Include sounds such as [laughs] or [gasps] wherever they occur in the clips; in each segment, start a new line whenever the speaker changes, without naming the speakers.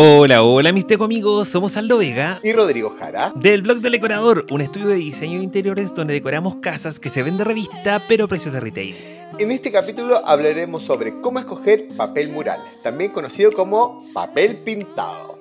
Hola, hola mis amigos, somos Aldo Vega y Rodrigo Jara del blog del decorador, un estudio de diseño de interiores donde decoramos casas que se ven de revista pero a precios de retail.
En este capítulo hablaremos sobre cómo escoger papel mural, también conocido como papel pintado.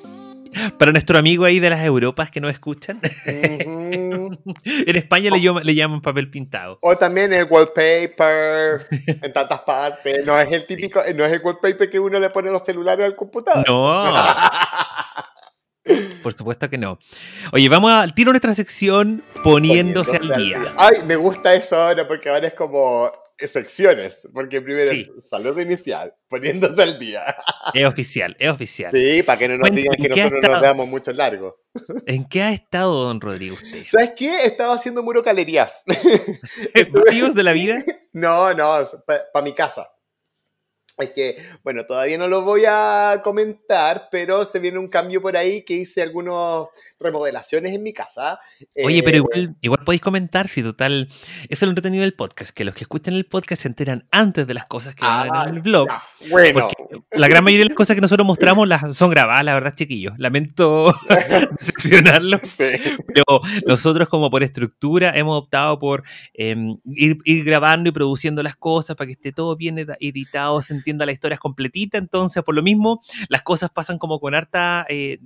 Para nuestro amigo ahí de las Europas que no escuchan, [laughs]
en
España oh. le, llaman, papel pintado.
O también el wallpaper en tantas partes. No es el típico, no es el wallpaper que uno le pone los celulares al computador.
No. [laughs] Por supuesto que no. Oye, vamos a tiro nuestra sección poniéndose, al, día.
Ay, me gusta eso ahora porque ahora es como Excepciones, porque primero salud inicial, poniéndose al día.
Es oficial, es oficial. Sí,
para que no nos digan que nosotros nos damos mucho largo.
¿En qué ha estado don Rodrigo usted?
¿Sabes qué? Estaba haciendo muro calerías [laughs] ¿Motivos de la vida? [laughs] No, no, para mi casa. Es que, bueno, todavía no lo voy a comentar, pero se viene un cambio por ahí que hice algunas remodelaciones en mi casa. Oye, pero eh,
igual, podéis comentar, si total, eso es lo entretenido del podcast, que los que escuchan el podcast se enteran antes de las cosas que en el ah, blog. bueno. La gran mayoría de las cosas que nosotros mostramos las, son grabadas, la verdad, chiquillos. Lamento [laughs] decepcionarlo, Pero nosotros, como por estructura, hemos optado por em, ir, grabando y produciendo las cosas para que esté todo bien editado, entienda la historia es completita, entonces por lo mismo las cosas pasan como con harta eh,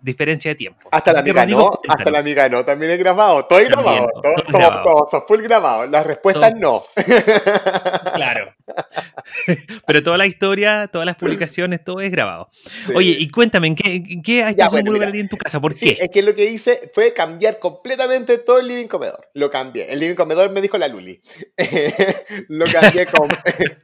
diferencia de tiempo. Hasta la amiga no, hasta la
amiga no, también grabado, todo grabado, todo, todo, grabado. las respuestas no. [laughs] [laughs] claro.
[laughs] Pero toda la historia, todas las publicaciones, todo es grabado. Oye, y cuéntame, qué, qué hay en tu casa? ¿Por Es
que lo que hice fue cambiar completamente todo el living comedor. Lo cambié. El living comedor me dijo la Luli. lo, cambié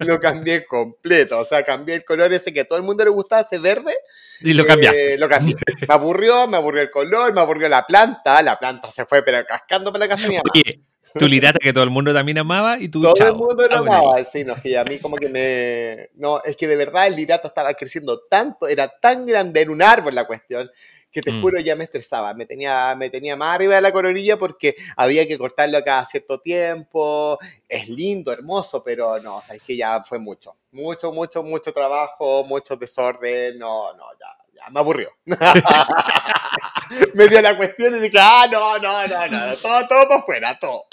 lo cambié completo. O sea, cambié el color ese que a todo el mundo le gustaba, ese verde. Y lo eh, lo cambié. Me aburrió, me aburrió el color, me aburrió la planta. La planta se fue, pero cascando para la casa de
mi tu lirata que todo el mundo también amaba y tú. Todo el mundo lo ah, amaba.
Sí, no, que a mí como que me. No, es que de verdad el lirata estaba creciendo tanto, era tan grande, en un árbol la cuestión, que te mm. juro ya me estresaba. Me tenía, me tenía más arriba de la coronilla porque había que cortarlo cada cierto tiempo. Es lindo, hermoso, pero no, o sea, es que ya fue mucho. Mucho, mucho, mucho trabajo, mucho desorden. No, no, ya Ah, me aburrió. [laughs] me dio la cuestión y dije, ah, no, no, no, no, todo, todo para afuera, todo.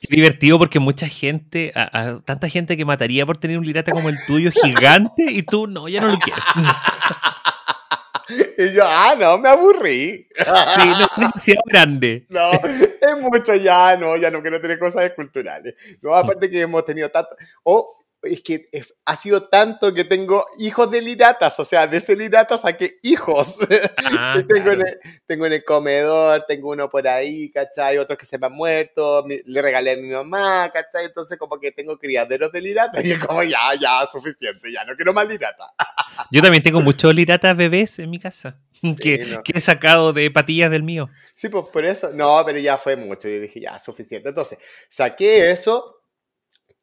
Es [laughs] divertido porque mucha gente, tanta gente que mataría por tener un lirata como el tuyo gigante y tú, no, ya no lo quiero. [laughs]
Y yo, ah, no, me aburrí. Sí, no, es grande. No, es mucho ya, no, ya no quiero tener cosas esculturales. No, aparte que hemos tenido tanto es que ha sido tanto que tengo hijos de liratas, o sea, de ese lirata saqué hijos. [laughs] Ah, tengo, en el, comedor, tengo uno por ahí, ¿cachai? Otros que se me han muerto, le regalé a mi mamá, ¿cachai? Entonces como que tengo criaderos de liratas [laughs] y es como ya, ya, suficiente, ya no quiero más lirata.
Yo también tengo muchos liratas bebés en mi casa. [laughs] que, que, he sacado de patillas del mío.
Sí, pues por eso. No, pero ya fue mucho. Yo dije, ya, suficiente. Entonces, saqué eso,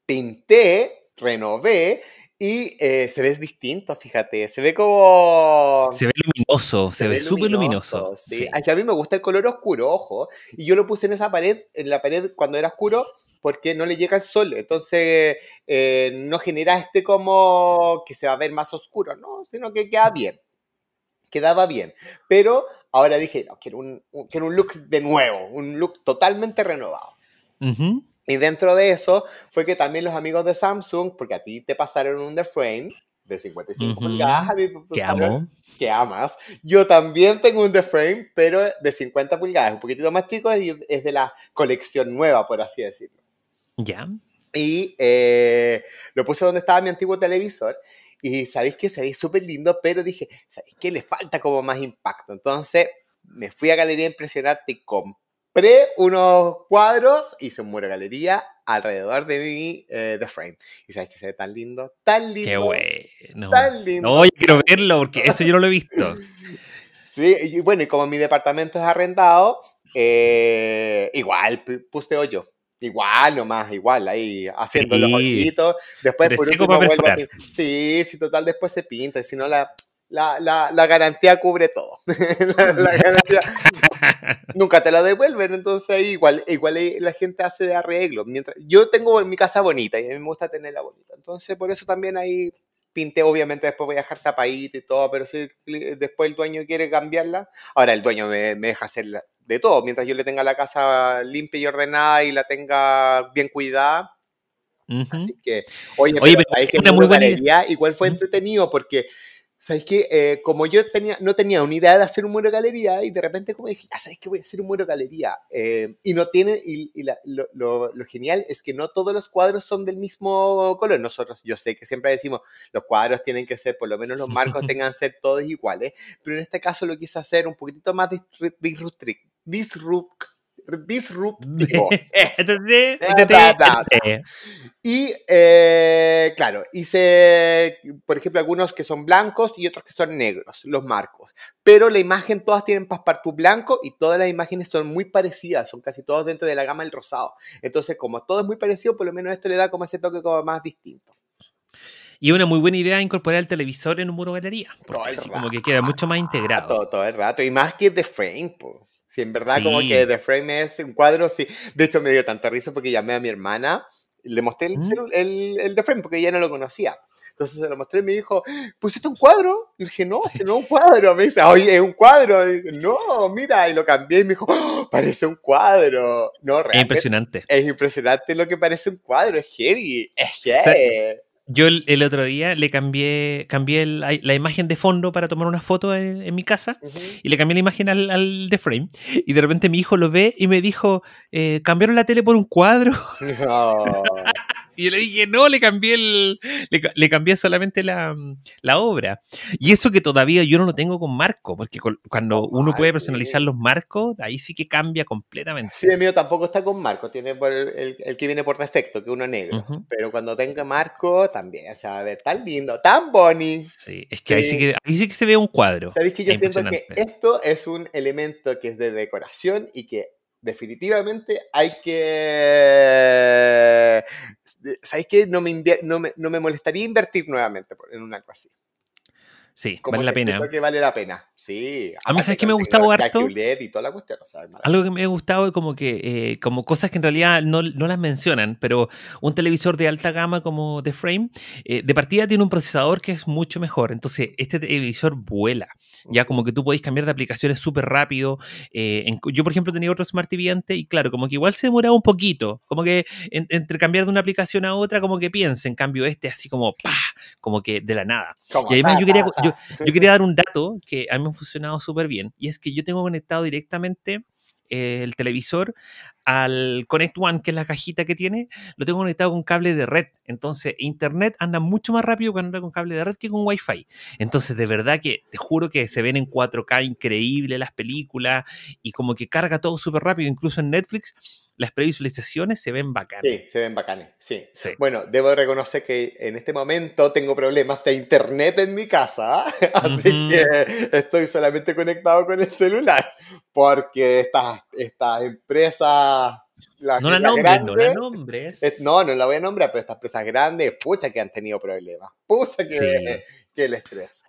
pinté renové y eh, se ve distinto, fíjate. Se ve como.
Se ve luminoso, se, ve súper luminoso.
¿sí? a mí me gusta el color oscuro, ojo. Y yo lo puse en esa pared, en la pared cuando era oscuro, porque no le llega el sol. Entonces eh, no genera este como que se va a ver más oscuro, ¿no? Sino que queda bien. Quedaba bien. Pero ahora dije, no, quiero un, look de nuevo, un look totalmente renovado. Y dentro de eso fue que también los amigos de Samsung, porque a ti te pasaron un The Frame de 55 pulgadas, que, amo. que amas. Yo también tengo un The Frame, pero de 50 pulgadas, un poquitito más chico y es de la colección nueva, por así decirlo. Ya. Y eh, lo puse donde estaba mi antiguo televisor. Y sabéis que se ve súper lindo, pero dije, ¿sabéis qué le falta como más impacto? Entonces me fui a Galería Impresionarte y pre unos cuadros, hice un muro galería alrededor de mi eh, The Frame. Y sabes que se ve tan lindo, tan lindo. Qué bueno. Tan lindo. No,
yo quiero verlo porque eso yo no lo he visto. [laughs]
sí, y bueno, y como mi departamento es arrendado, eh, igual puse hoyo, Igual nomás, igual, ahí haciendo los ojitos. Después, por último, vuelvo a pintar, Sí, sí, total, después se pinta. Y si no, la, la, la, garantía cubre todo. [laughs] [laughs] nunca te la devuelven, entonces igual, igual la gente hace de arreglo. Mientras, yo tengo mi casa bonita y a mí me gusta tenerla bonita, entonces por eso también ahí pinté, obviamente después voy a dejar tapadito y todo, pero si después el dueño quiere cambiarla, ahora el dueño me, me deja hacer de todo, mientras yo le tenga la casa limpia y ordenada y la tenga bien cuidada. Así que, oye, muy buena idea. Igual fue entretenido porque ¿Sabes qué? Eh, como yo tenía, no tenía una idea de hacer un muro galería y de repente como dije, ah, ¿sabes qué? Voy a hacer un muro galería. Eh, y no tiene, lo, genial es que no todos los cuadros son del mismo color. Nosotros, yo sé que siempre decimos, los cuadros tienen que ser, por lo menos los marcos [laughs] tengan que ser todos iguales, pero en este caso lo quise hacer un poquitito más disruptivo disruptivo. [laughs] Este, y eh, claro, hice, por ejemplo, algunos que son blancos y otros que son negros, los marcos. Pero la imagen, todas tienen paspartú blanco y todas las imágenes son muy parecidas, son casi todas dentro de la gama del rosado. Entonces, como todo es muy parecido, por lo menos esto le da como ese toque como más distinto.
Y una muy buena idea incorporar el televisor en un muro galería. como que queda mucho más integrado.
Todo, el rato. Y más que de frame, pues. Si en verdad como que The Frame es un cuadro, sí. De hecho me dio tanta risa porque llamé a mi hermana, le mostré el, The mm. Frame porque ella no lo conocía. Entonces se lo mostré y me dijo, ¿pues es un cuadro? Y dije, no, si no es un cuadro. Me dice, oye, es un cuadro. no, mira, y lo cambié y me dijo, oh, parece un cuadro. No, realmente, Es impresionante. Es impresionante lo que parece un cuadro, es heavy, es heavy.
Yo el, otro día le cambié, cambié la, imagen de fondo para tomar una foto en, mi casa y le cambié la imagen al, de frame. Y de repente mi hijo lo ve y me dijo, eh, cambiaron la tele por un cuadro. [laughs] [laughs] Oh. Y yo le dije, no, le cambié el, le, cambié solamente la, mm, la, obra. Y eso que todavía yo no lo tengo con marco, porque cuando uno puede personalizar los marcos, ahí sí que cambia
completamente. Sí, el mío tampoco está con marco, tiene el, el, que viene por defecto, que uno negro. Pero cuando tenga marco, también se va a ver tan lindo, tan bonito
Sí, es que, Ahí, sí que ahí sí que se ve un cuadro. Sabéis que yo siento que
esto es un elemento que es de decoración y que definitivamente hay que... sabéis que No me, no me, molestaría invertir nuevamente en una algo así.
Sí, Como la pena. ¿eh?
vale la pena. Sí. A mí, ¿sabes que me gustaba harto? Y toda la cuestión, Algo
que me ha gustado, como que, eh, como cosas que en realidad no, no, las mencionan, pero un televisor de alta gama como The Frame, eh, de partida tiene un procesador que es mucho mejor. Entonces, este televisor vuela. Ya como que tú podéis cambiar de aplicaciones súper rápido. Eh, en, yo, por ejemplo, tenía otro Smart TV y claro, como que igual se demoraba un poquito. Como que entre cambiar de una aplicación a otra, como que piensa. En cambio, este así como, ¡pah! Como que de la nada. y además, yo, quería, [laughs] quería dar un dato que a mí me funcionado súper bien. Y es que yo tengo conectado directamente eh, el televisor al Connect One, que es la cajita que tiene, lo tengo conectado con cable de red. Entonces, Internet anda mucho más rápido cuando anda con cable de red que con Wi-Fi. Entonces, de verdad que te juro que se ven en 4K increíble las películas y como que carga todo súper rápido. Incluso en Netflix, las previsualizaciones se ven bacanas. Sí,
se ven bacanes, sí. Bueno, debo reconocer que en este momento tengo problemas de Internet en mi casa, ¿ah? [laughs] así que estoy solamente conectado con el celular, porque estas, estas empresas no la, nombres, no la no, no la voy a nombrar, pero estas empresas grandes, pucha que han tenido problemas, pucha que, el estrés.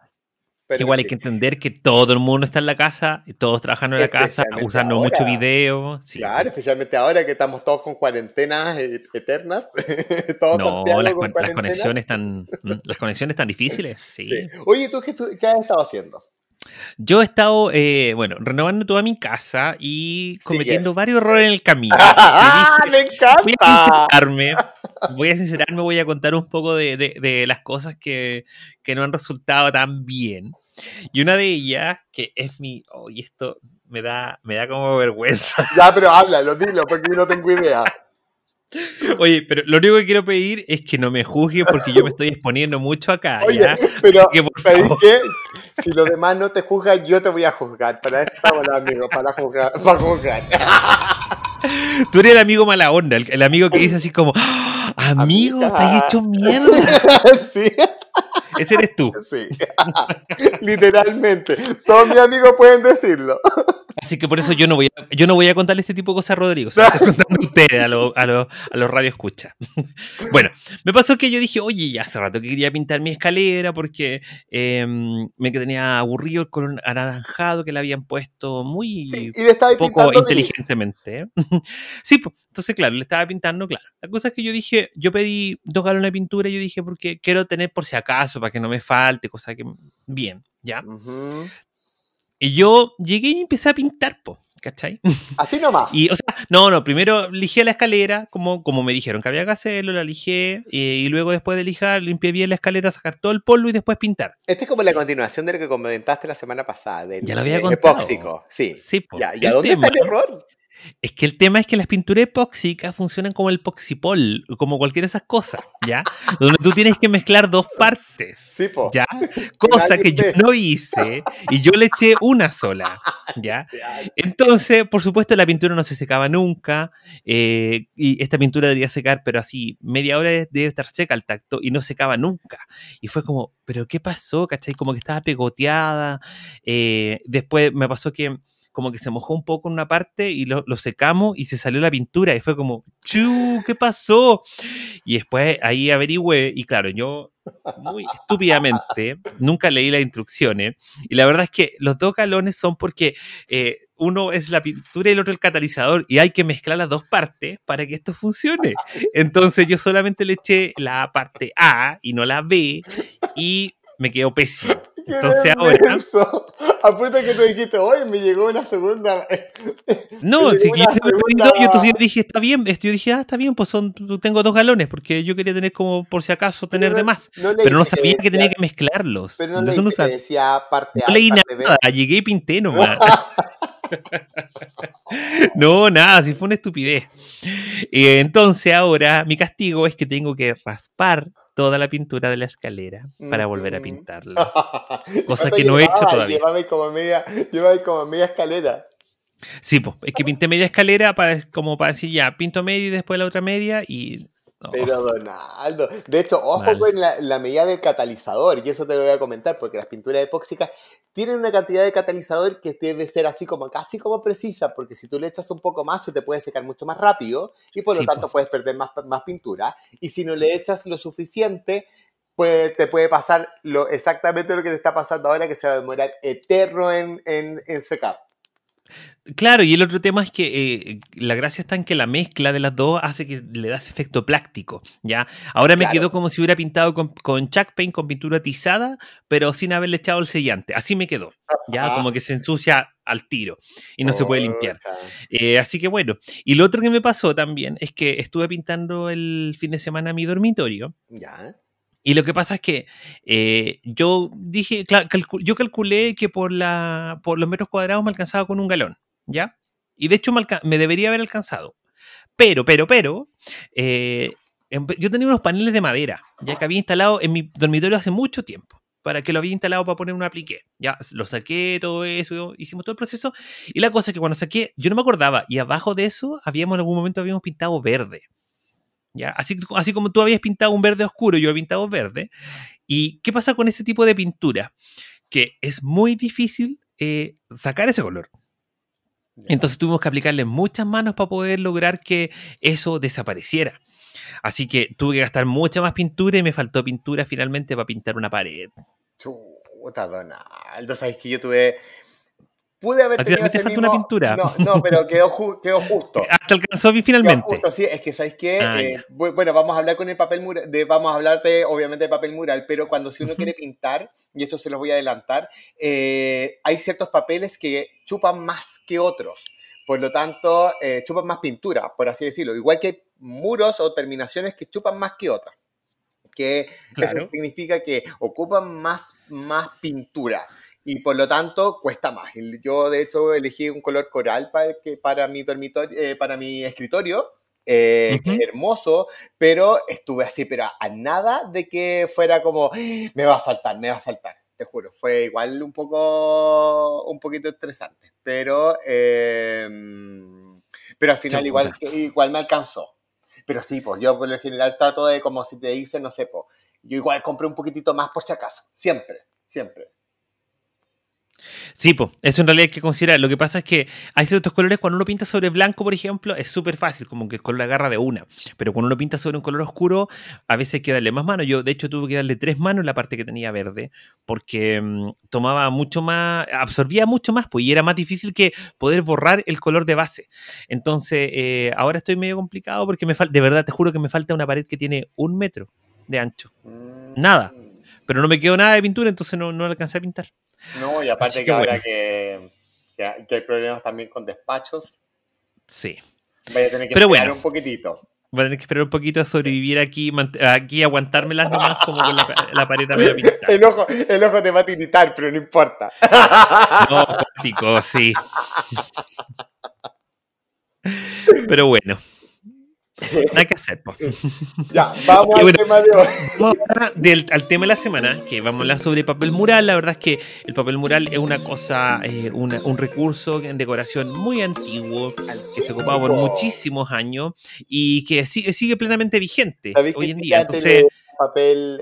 Igual
hay que entender que todo el mundo está en la casa, todos trabajando en la casa, usando mucho video.
Claro, especialmente ahora que estamos todos con cuarentenas eh, eternas. [laughs] no, las, conexiones
están las conexiones tan difíciles.
Oye, ¿tú tú qué has estado haciendo?
Yo he estado, eh, bueno, renovando toda mi casa y cometiendo varios errores en el camino. [laughs] ¡Ah, me, encanta! Voy a sincerarme, voy a, contar un poco de, las cosas que, no han resultado tan bien. Y una de ellas, que es mi, oh, esto me da, me da como vergüenza.
Ya, pero lo dilo, porque yo no tengo idea. [laughs]
Oye, pero lo único que quiero pedir es que no me juzgue porque yo me estoy exponiendo mucho acá. Oye, pero que,
Si los demás no te juzgan, yo te voy a juzgar. Para eso estamos los amigos, para juzgar. Para juzgar.
Tú eres el amigo mala onda, el, amigo que dice así como, ah, amigo, te has hecho
mierda. [laughs] sí. Ese eres tú. Sí. [laughs] Literalmente. Todos mis amigos pueden decirlo.
Así que por eso yo no voy a, yo no voy a contarle este tipo de cosas a Rodrigo, se a ustedes, a, los radio escucha. [laughs] bueno, me pasó que yo dije, oye, ya hace rato que quería pintar mi escalera porque em, me tenía aburrido el color anaranjado que le habían puesto muy poco inteligentemente. [laughs] sí, pues, entonces claro, le estaba pintando, claro. La cosa es que yo dije, yo pedí dos galones de pintura y yo dije, porque quiero tener por si acaso, para que no me falte, cosa que bien, ¿ya? Y yo llegué y empecé a pintar, po, ¿cachai? [laughs] Así nomás. Y, o sea, no, no, primero lijé la escalera, como, como me dijeron que había que hacerlo, la lijé, eh, y luego después de lijar, limpié bien la escalera, sacar todo el polvo y después pintar.
este es como la continuación de lo que comentaste la semana pasada, del ya lo epóxico. Sí. ya, ¿Y a dónde está el error?
Es que el tema es que las pinturas epóxicas funcionan como el poxipol, como cualquiera de esas cosas, ¿ya? Donde tú tienes que mezclar dos partes, ¿ya? [laughs] Cosa que yo no hice y yo le eché una sola, [laughs] ¿ya? Entonces, por supuesto, la pintura no se secaba nunca eh, y esta pintura debía secar, pero así, media hora debe estar seca al tacto y no secaba nunca. Y fue como, ¿pero qué pasó? ¿Cachai? Como que estaba pegoteada. Eh, después me pasó que como que se mojó un poco en una parte y lo, secamos y se salió la pintura y fue como, ¡chu! ¿Qué pasó? Y después ahí averigüé y claro, yo muy estúpidamente, nunca leí las instrucciones. Y la verdad es que los dos galones son porque eh, uno es la pintura y el otro el catalizador, y hay que mezclar las dos partes para que esto funcione. Entonces yo solamente le eché la parte A y no la B, y me quedó pésimo. Entonces ahora.
Apuesta que tú dijiste, hoy me llegó una segunda.
No, si yo segunda... yo entonces dije, está bien. Este, yo dije, ah, está bien, pues son, tengo dos galones, porque yo quería tener como, por si acaso, tener de más. pero no sabía que, tenía que mezclarlos. Pero no entonces no decía parte No leí nada, llegué y pinté [laughs] nomás. [laughs] no, nada, si fue una estupidez. Eh, entonces ahora mi castigo es que tengo que raspar toda la pintura de la escalera para volver a pintarla. [laughs] cosa que no he hecho todavía.
Llévame como media, llévame como media escalera.
Sí, pues, es que pinté media escalera para, como para decir ya, pinto media y después la otra media y
pero Donaldo, de hecho, ojo con la, medida del catalizador, y eso te lo voy a comentar, porque las pinturas epóxicas tienen una cantidad de catalizador que debe ser así como casi como precisa, porque si tú le echas un poco más se te puede secar mucho más rápido y por lo tanto puedes perder más, más pintura, y si no le echas lo suficiente, pues te puede pasar lo, exactamente lo que te está pasando ahora, que se va a demorar eterno en, en, en secar.
Claro, y el otro tema es que eh, la gracia está en que la mezcla de las dos hace que le das efecto plástico, ¿ya? Ahora me quedó como si hubiera pintado con, con Chuck Paint, con pintura tizada, pero sin haberle echado el sellante. Así me quedó, ¿ya? Ah. Como que se ensucia al tiro y no se puede limpiar. Eh, así que bueno, y lo otro que me pasó también es que estuve pintando el fin de semana mi dormitorio. Ya. Y lo que pasa es que eh, yo dije, yo calculé que por, la, los metros cuadrados me alcanzaba con un galón, ¿ya? Y de hecho me, debería haber alcanzado. Pero, pero, pero, eh, em, yo tenía unos paneles de madera, ya que había instalado en mi dormitorio hace mucho tiempo, para que lo había instalado para poner un aplique. Ya lo saqué, todo eso, hicimos todo el proceso. Y la cosa es que cuando saqué, yo no me acordaba, y abajo de eso, habíamos en algún momento habíamos pintado verde. ¿ya? Así, como tú habías pintado un verde oscuro, yo he pintado verde. ¿Y qué pasa con ese tipo de pintura? Que es muy difícil eh, sacar ese color. Entonces tuvimos que aplicarle muchas manos para poder lograr que eso desapareciera. Así que tuve que gastar mucha más pintura y me faltó pintura finalmente para pintar una pared.
Chuta, Donaldo, sabes que yo tuve Pude haber tenido ese mismo... No, no, pero quedó, quedó justo.
[laughs] Hasta alcanzó finalmente.
sí, es que sabéis qué? Ah, eh, bueno, vamos a hablar con el papel mural, de, vamos a hablarte obviamente de papel mural, pero cuando si uno quiere pintar, y esto se los voy a adelantar, eh, hay ciertos papeles que chupan más que otros. Por lo tanto, eh, chupan más pintura, por así decirlo. Igual que hay muros o terminaciones que chupan más que otras. Que eso significa que ocupan más, más pintura y por lo tanto cuesta más. Yo de hecho elegí un color coral para, que, para, mi, dormitorio, eh, para mi escritorio. Eh, hermoso, pero estuve así, pero a, nada de que fuera como, ah, me va a faltar, me va a faltar te juro, fue igual un poco, un poquito estresante, pero, em, pero al final pues, igual, igual me alcanzó. Pero sí, pues yo por lo general trato de, como si te dice, no sé, pues, yo igual compré un poquitito más por si acaso, siempre, siempre.
Sí, pues, eso en realidad hay que considerar. Lo que pasa es que hay ciertos colores, cuando uno pinta sobre blanco, por ejemplo, es súper fácil, como que el color agarra de una. Pero cuando uno pinta sobre un color oscuro, a veces hay que darle más mano. Yo, de hecho, tuve que darle tres manos en la parte que tenía verde, porque mm, tomaba mucho más, absorbía mucho más, pues, y era más difícil que poder borrar el color de base. Entonces, eh, ahora estoy medio complicado porque me falta, de verdad te juro que me falta una pared que tiene un metro de ancho. Mm. Nada. Pero no me quedó nada de pintura, entonces no, no alcancé a pintar.
No, y aparte que, ahora que, que, hay problemas también con despachos. Sí. Voy a tener que esperar un poquitito.
Voy a tener que esperar un poquito a sobrevivir aquí, aquí las nomás como con la, la pared a la
[laughs] El ojo, el ojo te va a tiritar, pero no importa. [laughs] No,
cuántico, sí. [laughs] Pero bueno. Hay [laughs] que hacer, [laughs] Ya, vamos [laughs] al tema de hoy. Vamos al tema de la semana, que vamos a hablar sobre papel mural. La verdad es que el papel mural es una cosa, eh, un recurso en decoración muy antiguo, que se ocupaba por muchísimos años y que sigue, sigue plenamente vigente hoy en este día. Entonces,
papel,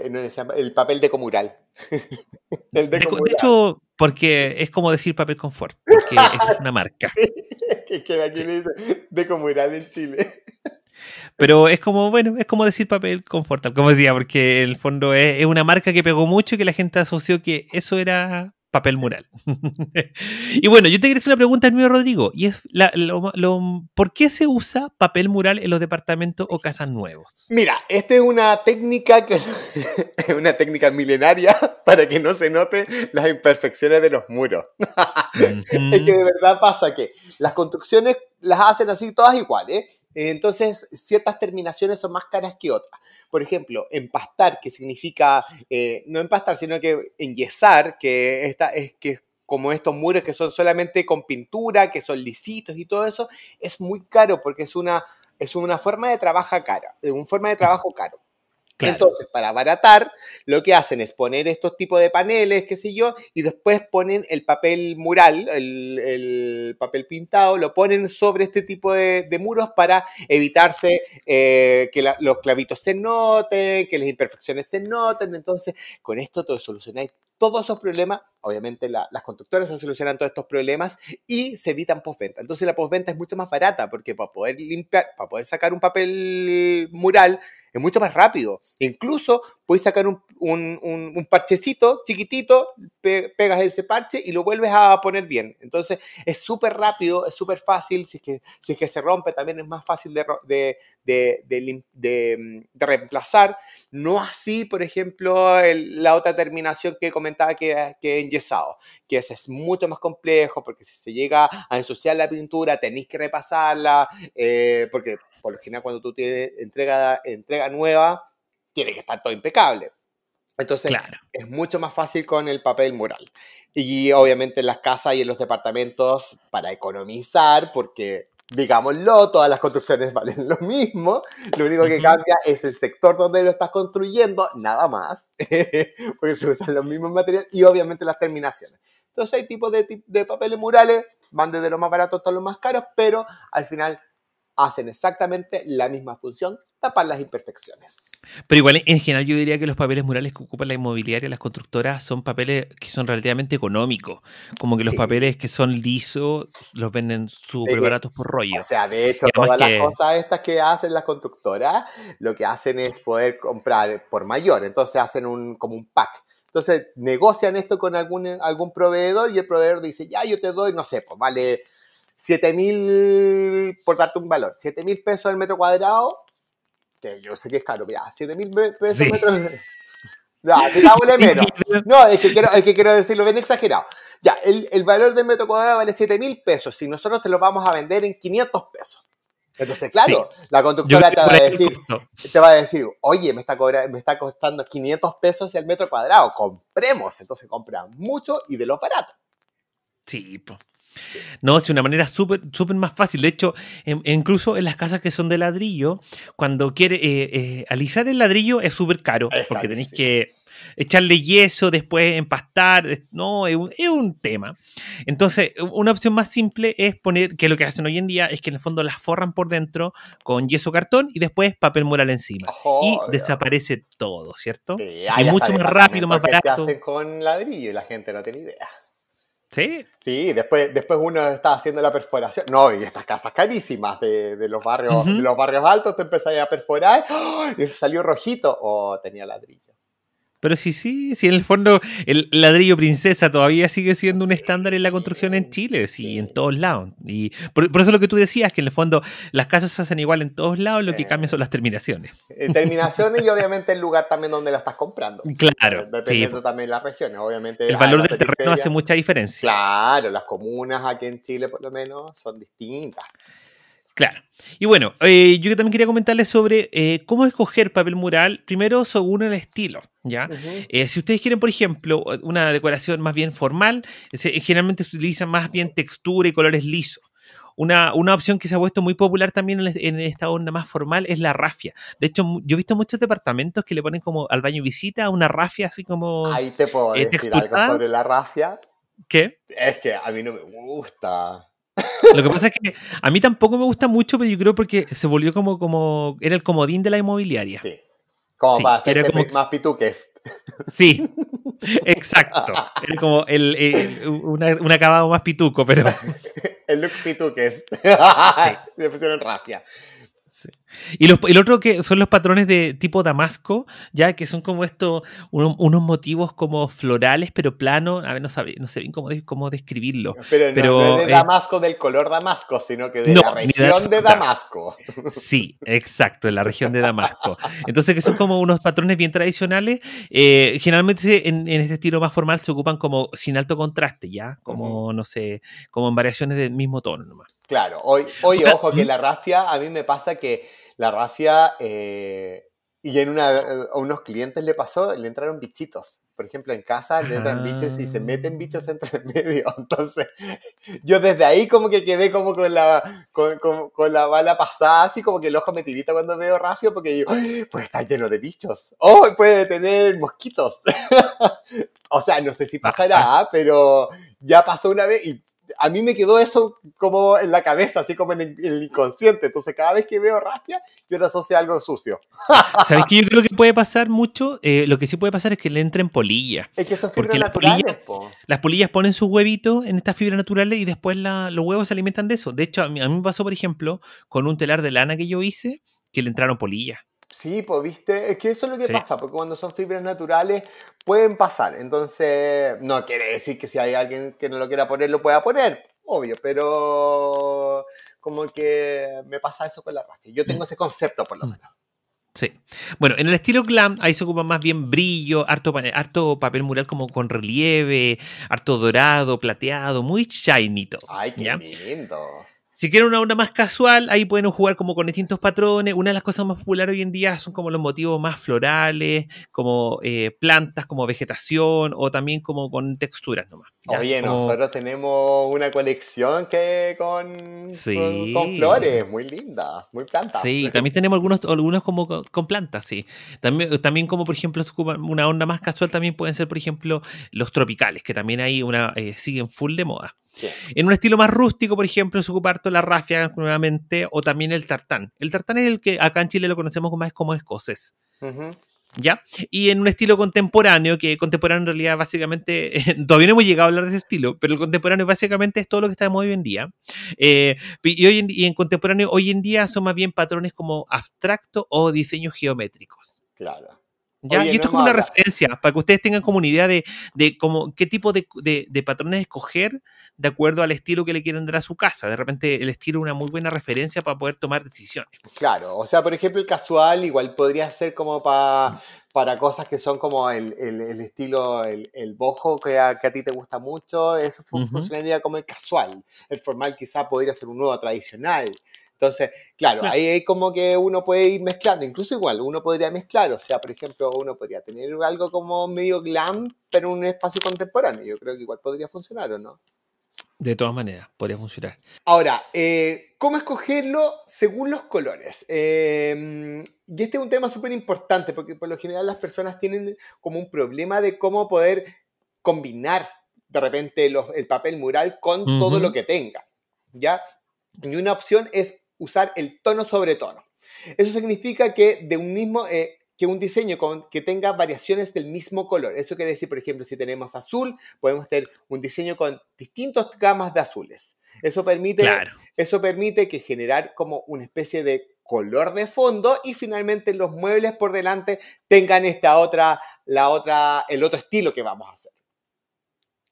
el papel de comural. de,
hecho, porque es como decir papel confort, porque es una marca.
que queda aquí de comural en Chile.
Pero es como, bueno, es como decir papel confortable, como decía, porque en el fondo es, una marca que pegó mucho y que la gente asoció que eso era papel mural. [laughs] y bueno, yo te quería hacer una pregunta al mío, Rodrigo, y es la, ¿por qué se usa papel mural en los departamentos o casas nuevos?
Mira, esta es una técnica que [laughs] una técnica milenaria [laughs] para que no se note las imperfecciones de los muros. Es que de verdad pasa que las construcciones las hacen así todas iguales. ¿eh? Entonces, ciertas terminaciones son más caras que otras. Por ejemplo, empastar, que significa, eh, no empastar, sino que enyesar, que, esta, es, que como estos muros que son solamente con pintura, que son lisitos y todo eso, es muy caro porque es una, es una forma de trabajo cara, eh, una forma de trabajo caro. Entonces, para abaratar, lo que hacen es poner estos tipos de paneles, qué sé yo, y después ponen el papel mural, el, papel pintado, lo ponen sobre este tipo de, muros para evitarse eh, que los clavitos se noten, que las imperfecciones se noten. Entonces, con esto todo solucionáis todos esos problemas, obviamente las constructoras se solucionan todos estos problemas y se evitan postventa. Entonces la postventa es mucho más barata porque para poder limpiar, para poder sacar un papel mural es mucho más rápido. Incluso puedes sacar un, parchecito chiquitito, pegas ese parche y lo vuelves a poner bien. Entonces es súper rápido, es súper fácil. Si es, que, si es que se rompe también es más fácil de, reemplazar. No así, por ejemplo, la otra terminación que comenté que, que enyesado, que es, es mucho más complejo porque si se llega a ensuciar la pintura tenéis que repasarla, eh, porque por lo general cuando tú tienes entrega, entrega nueva, tiene que estar todo impecable. Entonces, es mucho más fácil con el papel mural. Y obviamente en las casas y en los departamentos, para economizar, porque digámoslo, todas las construcciones [laughs] valen lo mismo, lo único que cambia es el sector donde lo estás construyendo, nada más, [laughs] porque se usan los mismos materiales y obviamente las terminaciones. Entonces hay tipos de, papeles murales, van desde los más baratos hasta los más caros, pero al final hacen exactamente la misma función, tapar las imperfecciones.
Pero igual, en general, yo diría que los papeles murales que ocupan la inmobiliaria, las constructoras, son papeles que son relativamente económicos. Como que los papeles que son lisos los venden súper baratos por rollo. O sea, de hecho, todas las cosas
estas que hacen las constructoras, lo que hacen es poder comprar por mayor. Entonces hacen un, como un pack. Entonces negocian esto con algún, algún proveedor y el proveedor dice, ya, yo te doy, no sé, pues vale 7 mil, por darte un valor, 7 mil pesos el metro cuadrado, que yo sé que es caro, mira, 7 mil pesos metro No, menos. No, es que quiero, decirlo bien exagerado. Ya, el, valor del metro cuadrado vale 7 mil pesos. Si nosotros te lo vamos a vender en 500 pesos. Entonces, claro, la conductora te va, a decir, te va a decir, oye, me está, me está costando 500 pesos el metro cuadrado, compremos. Entonces compra mucho y de los baratos.
Sí, No, es una manera súper super más fácil. De hecho, em, e incluso en las casas que son de ladrillo, cuando quiere eh, eh alisar el ladrillo es súper caro, porque tenéis que echarle yeso, después empastar, no, es un, tema. Entonces, una opción más simple es poner, que lo que hacen hoy en día es que en el fondo las forran por dentro con yeso cartón y después papel mural encima. y desaparece
todo, ¿cierto? es mucho más rápido, más barato. hacen con ladrillo la gente no tiene idea. Sí. Sí, después, después uno está haciendo la perforación. No, y estas casas carísimas de, los barrios, los barrios altos, te empezáis a perforar ¡ah! y salió rojito. o oh, tenía ladrillo.
Pero sí, sí, sí, en el fondo el ladrillo princesa todavía sigue siendo un estándar en la construcción en Chile, sí, en todos lados. Y por, eso lo que tú decías, que en el fondo las casas se hacen igual en todos lados, lo que eh, cambia son las terminaciones.
Eh, terminaciones y obviamente el lugar también donde la estás comprando. [laughs] Claro. Dependiendo también de las regiones, obviamente. El valor del terreno hace mucha
diferencia. Claro, las
comunas aquí en Chile por lo menos son distintas.
Claro. Y bueno, eh, yo también quería comentarles sobre eh, cómo escoger papel mural, primero según el estilo, ¿ya? Eh, si ustedes quieren, por ejemplo, una decoración más bien formal, eh, generalmente se utiliza más bien textura y colores lisos. Una, opción que se ha puesto muy popular también en, esta onda más formal es la rafia. De hecho, yo he visto muchos departamentos que le ponen como al baño visita una rafia así como... Ahí
te puedo decir sobre la rafia. ¿Qué? Es que a mí no me gusta.
Lo que pasa es que a mí tampoco me gusta mucho, pero yo creo porque se volvió como, como era el comodín de la inmobiliaria. Sí. Como para hacerte
más pituques. Este.
Sí, exacto. Era como
el,
un acabado más pituco, pero. [laughs]
el look pituques. Me [laughs] pusieron rafia.
Y, el otro que son los patrones de tipo Damasco, ya que son como estos, unos motivos como florales, pero plano, a ver, no, no sé bien cómo, cómo describirlo. Pero, no, de eh, Damasco
del color Damasco, sino que de la región de, Damasco. [laughs]
Sí, exacto, de la región de Damasco. Entonces, que son como unos patrones bien tradicionales. Eh, generalmente en, este estilo más formal se ocupan como sin alto contraste, ya, como, no sé, como en variaciones del mismo tono nomás.
Claro, hoy, hoy ojo que mm. la rafia, a mí me pasa que la rafia, eh, y en una, eh, a unos clientes le pasó, le entraron bichitos. Por ejemplo, en casa le entran ah. bichos y se meten bichos entre medio. [laughs] Entonces, yo desde ahí como que quedé como con la, con, la bala pasada, así como que el ojo me tirita cuando veo rafio, porque digo, pues está lleno de bichos. Oh, puede tener mosquitos. [laughs] o sea, no sé si pasará, pero ya pasó una vez y a mí me quedó eso como en la cabeza, así como en el, inconsciente. Entonces, cada vez que veo raspia, yo le asocio algo sucio. [laughs] ¿Sabes qué?
Yo creo que puede pasar mucho. Eh, lo que sí puede pasar es que le entren polillas.
Es que son fibras
Las polillas ponen sus huevitos en estas fibras naturales y después los huevos se alimentan de eso. De hecho, a mí, a mí me pasó, por ejemplo, con un telar de lana que yo hice, que le entraron polillas.
Sí, pues viste, es que eso es lo que pasa, porque cuando son fibras naturales pueden pasar. Entonces, no quiere decir que si hay alguien que no lo quiera poner, lo pueda poner, obvio, pero como que me pasa eso con la rasca. Yo tengo mm. ese concepto por lo mm. menos.
Sí. Bueno, en el estilo glam ahí se ocupa más bien brillo, harto, papel mural como con relieve, harto dorado, plateado, muy shiny Ay, qué lindo. Si quieren una onda más casual, ahí pueden jugar como con distintos patrones. Una de las cosas más populares hoy en día son como los motivos más florales, como eh, plantas, como vegetación o también como con texturas nomás. Oye, nosotros
tenemos una colección que con, flores, muy linda, muy plantas.
Sí, también tenemos algunos, algunos como con, plantas, sí. También, también como por ejemplo una onda más casual también pueden ser por ejemplo los tropicales, que también hay una, eh, siguen full de moda. En un estilo más rústico, por ejemplo, se ocupa harto la rafia nuevamente o también el tartán. El tartán es el que acá en Chile lo conocemos más como escocés. ¿Ya? Y en un estilo contemporáneo, que contemporáneo en realidad básicamente, [laughs] todavía no hemos llegado a hablar de ese estilo, pero el contemporáneo básicamente es todo lo que estamos hoy en día. Eh, y, hoy en, y en contemporáneo hoy en día son más bien patrones como abstracto o diseños geométricos. Claro. ¿ya? y esto es como una referencia, para que ustedes tengan como una idea de, de qué tipo de, de, de, patrones escoger de acuerdo al estilo que le quieren dar a su casa. De repente el estilo es una muy buena referencia para poder tomar decisiones.
Claro, o sea, por ejemplo, el casual igual podría ser como para para cosas que son como el, el, estilo, el, el bojo que a, que a, ti te gusta mucho, eso funcionaría como el casual. El formal quizá podría ser un nuevo tradicional. Entonces, claro, ahí hay como que uno puede ir mezclando, incluso igual, uno podría mezclar, o sea, por ejemplo, uno podría tener algo como medio glam, pero en un espacio contemporáneo, yo creo que igual podría funcionar, ¿o no?
De todas maneras, podría funcionar.
Ahora, eh, ¿cómo escogerlo según los colores? Em, y este es un tema súper importante, porque por lo general las personas tienen como un problema de cómo poder combinar de repente los, el papel mural con todo lo que tenga, ¿ya? Y una opción es usar el tono sobre tono. Eso significa que de un mismo, eh, que un diseño que tenga variaciones del mismo color. Eso quiere decir, por ejemplo, si tenemos azul, podemos tener un diseño con distintas gamas de azules. Eso permite, eso permite que generar como una especie de color de fondo y finalmente los muebles por delante tengan esta otra, la otra, el otro estilo que vamos a hacer.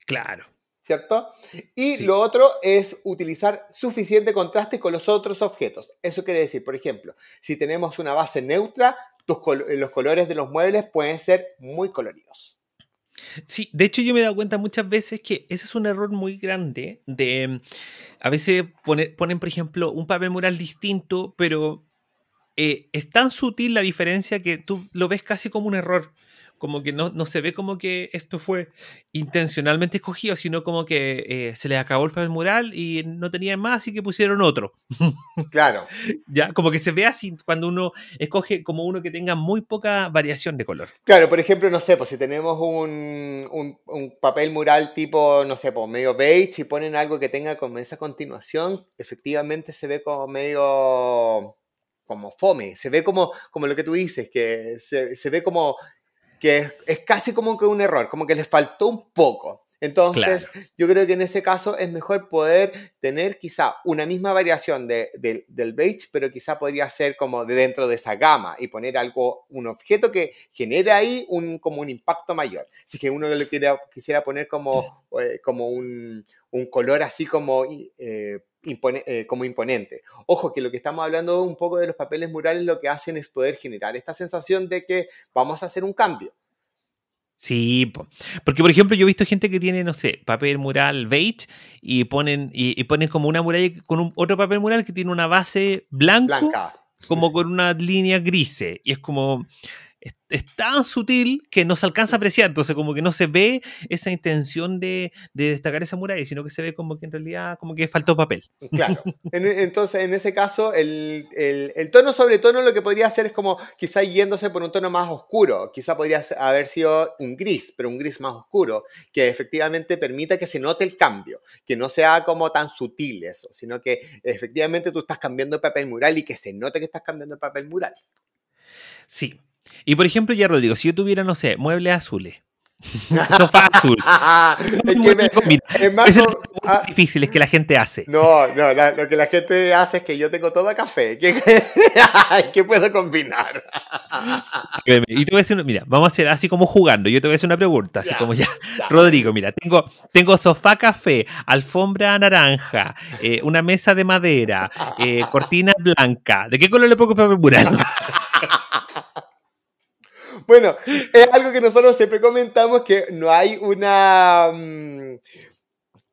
Claro. ¿cierto? Y lo otro es utilizar suficiente contraste con los otros objetos. Eso quiere decir, por ejemplo, si tenemos una base neutra, tus eh, los colores de los muebles pueden ser muy coloridos.
Sí, de hecho yo me he dado cuenta muchas veces que ese es un error muy grande de a veces ponen, por ejemplo, un papel mural distinto, pero eh, es tan sutil la diferencia que tú lo ves casi como un error como que no, no se ve como que esto fue intencionalmente escogido, sino como que eh, se les acabó el papel mural y no tenían más, así que pusieron otro. [laughs] Claro. ya, como que se ve así cuando uno escoge como uno que tenga muy poca variación de color.
Claro, por ejemplo, no sé, pues si tenemos un, papel mural tipo, no sé, pues, medio beige y ponen algo que tenga como esa continuación, efectivamente se ve como medio como fome, se ve como, como lo que tú dices, que se, se ve como que es, casi como que un error, como que les faltó un poco. Entonces, yo creo que en ese caso es mejor poder tener quizá una misma variación de, del beige, pero quizá podría ser como de dentro de esa gama y poner algo, un objeto que genere ahí un, como un impacto mayor. Si que uno lo quisiera poner como, eh, como un, color así como eh, eh, como imponente. Ojo que lo que estamos hablando un poco de los papeles murales lo que hacen es poder generar esta sensación de que vamos a hacer un cambio.
Sí, porque por ejemplo yo he visto gente que tiene, no sé, papel mural beige y ponen, y, como una muralla con otro papel mural que tiene una base blanca, como con una línea grise. Y es como, es, tan sutil que no se alcanza a apreciar, entonces como que no se ve esa intención de, destacar esa muralla, sino que se ve como que en realidad como que faltó papel. Mm, claro. [laughs]
E, entonces, en ese caso, el, el, tono sobre tono lo que podría hacer es como quizá yéndose por un tono más oscuro, quizá podría haber sido un gris, pero un gris más oscuro, que efectivamente permita que se note el cambio, que no sea como tan sutil eso, sino que efectivamente tú estás cambiando el papel mural y que se note que estás cambiando el papel mural.
Sí, y por ejemplo, ya Rodrigo, si yo tuviera, no sé, muebles azules. [laughs] Sofá azul.
[laughs]
es, que me, es, [laughs] es ah. que la gente hace.
No, no, lo que la gente hace es que yo tengo todo café. ¿Qué, puedo combinar?
y te voy a mira, vamos a hacer así como jugando. Yo te voy a hacer una pregunta, así como ya. Rodrigo, mira, tengo, tengo sofá café, alfombra naranja, eh, una mesa de madera, eh, cortina blanca. ¿De qué color le pongo para mural?
Bueno, es algo que nosotros siempre comentamos que no hay una... Mm,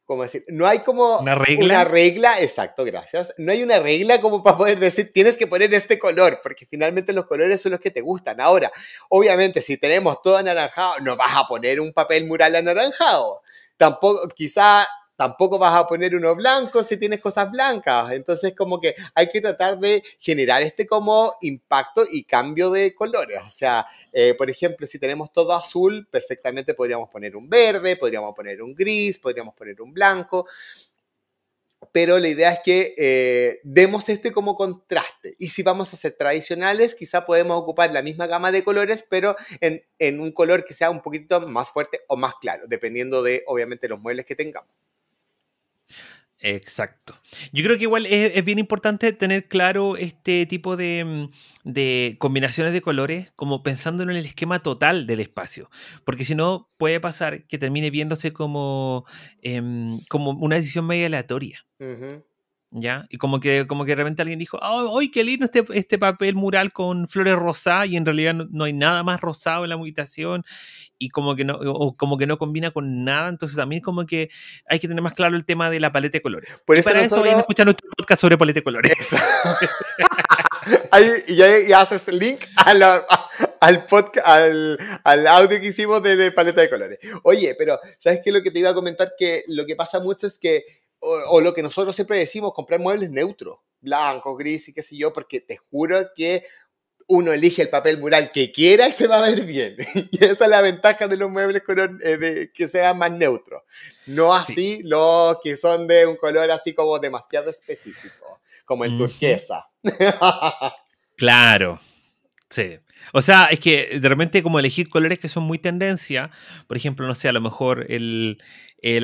¿Cómo decir? No hay como... Una regla. Una regla, exacto, gracias. No hay una regla como para poder decir, tienes que poner este color, porque finalmente los colores son los que te gustan. Ahora, obviamente, si tenemos todo anaranjado, no vas a poner un papel mural anaranjado. Tampoco, quizá tampoco vas a poner uno blanco si tienes cosas blancas. Entonces, como que hay que tratar de generar este como impacto y cambio de colores. O sea, eh, por ejemplo, si tenemos todo azul, perfectamente podríamos poner un verde, podríamos poner un gris, podríamos poner un blanco. Pero la idea es que eh, demos este como contraste. Y si vamos a ser tradicionales, quizá podemos ocupar la misma gama de colores, pero en, un color que sea un poquito más fuerte o más claro, dependiendo de, obviamente, los muebles que tengamos.
Exacto. Yo creo que igual es, bien importante tener claro este tipo mm, de, combinaciones de colores como pensando en el esquema total del espacio, porque si no puede pasar que termine viéndose como, em, como una decisión medio aleatoria. ¿ya? Y como que, como que de repente alguien dijo, oh, ¡ay, qué lindo este, este papel mural con flores rosadas! Y en realidad no, hay nada más rosado en la habitación y como que, no, como que no combina con nada. Entonces también como que hay que tener más claro el tema de la paleta de colores. Por para eso vayan a escuchar nuestro podcast sobre paleta de colores. [laughs]
Ahí, y, ya haces link al, podcast, al, al, audio que hicimos de, de paleta de colores. Oye, pero ¿sabes qué? Lo que te iba a comentar que lo que pasa mucho es que o, lo que nosotros siempre decimos, comprar muebles neutros, blanco, gris y qué sé yo, porque te juro que uno elige el papel mural que quiera y se va a ver bien. [laughs] Y esa es la ventaja de los muebles eh, de, que sean más neutros. No así los que son de un color así como demasiado específico, como el turquesa. [laughs]
claro, sí. O sea, es que de repente como elegir colores que son muy tendencia, por ejemplo, no sé, a lo mejor el,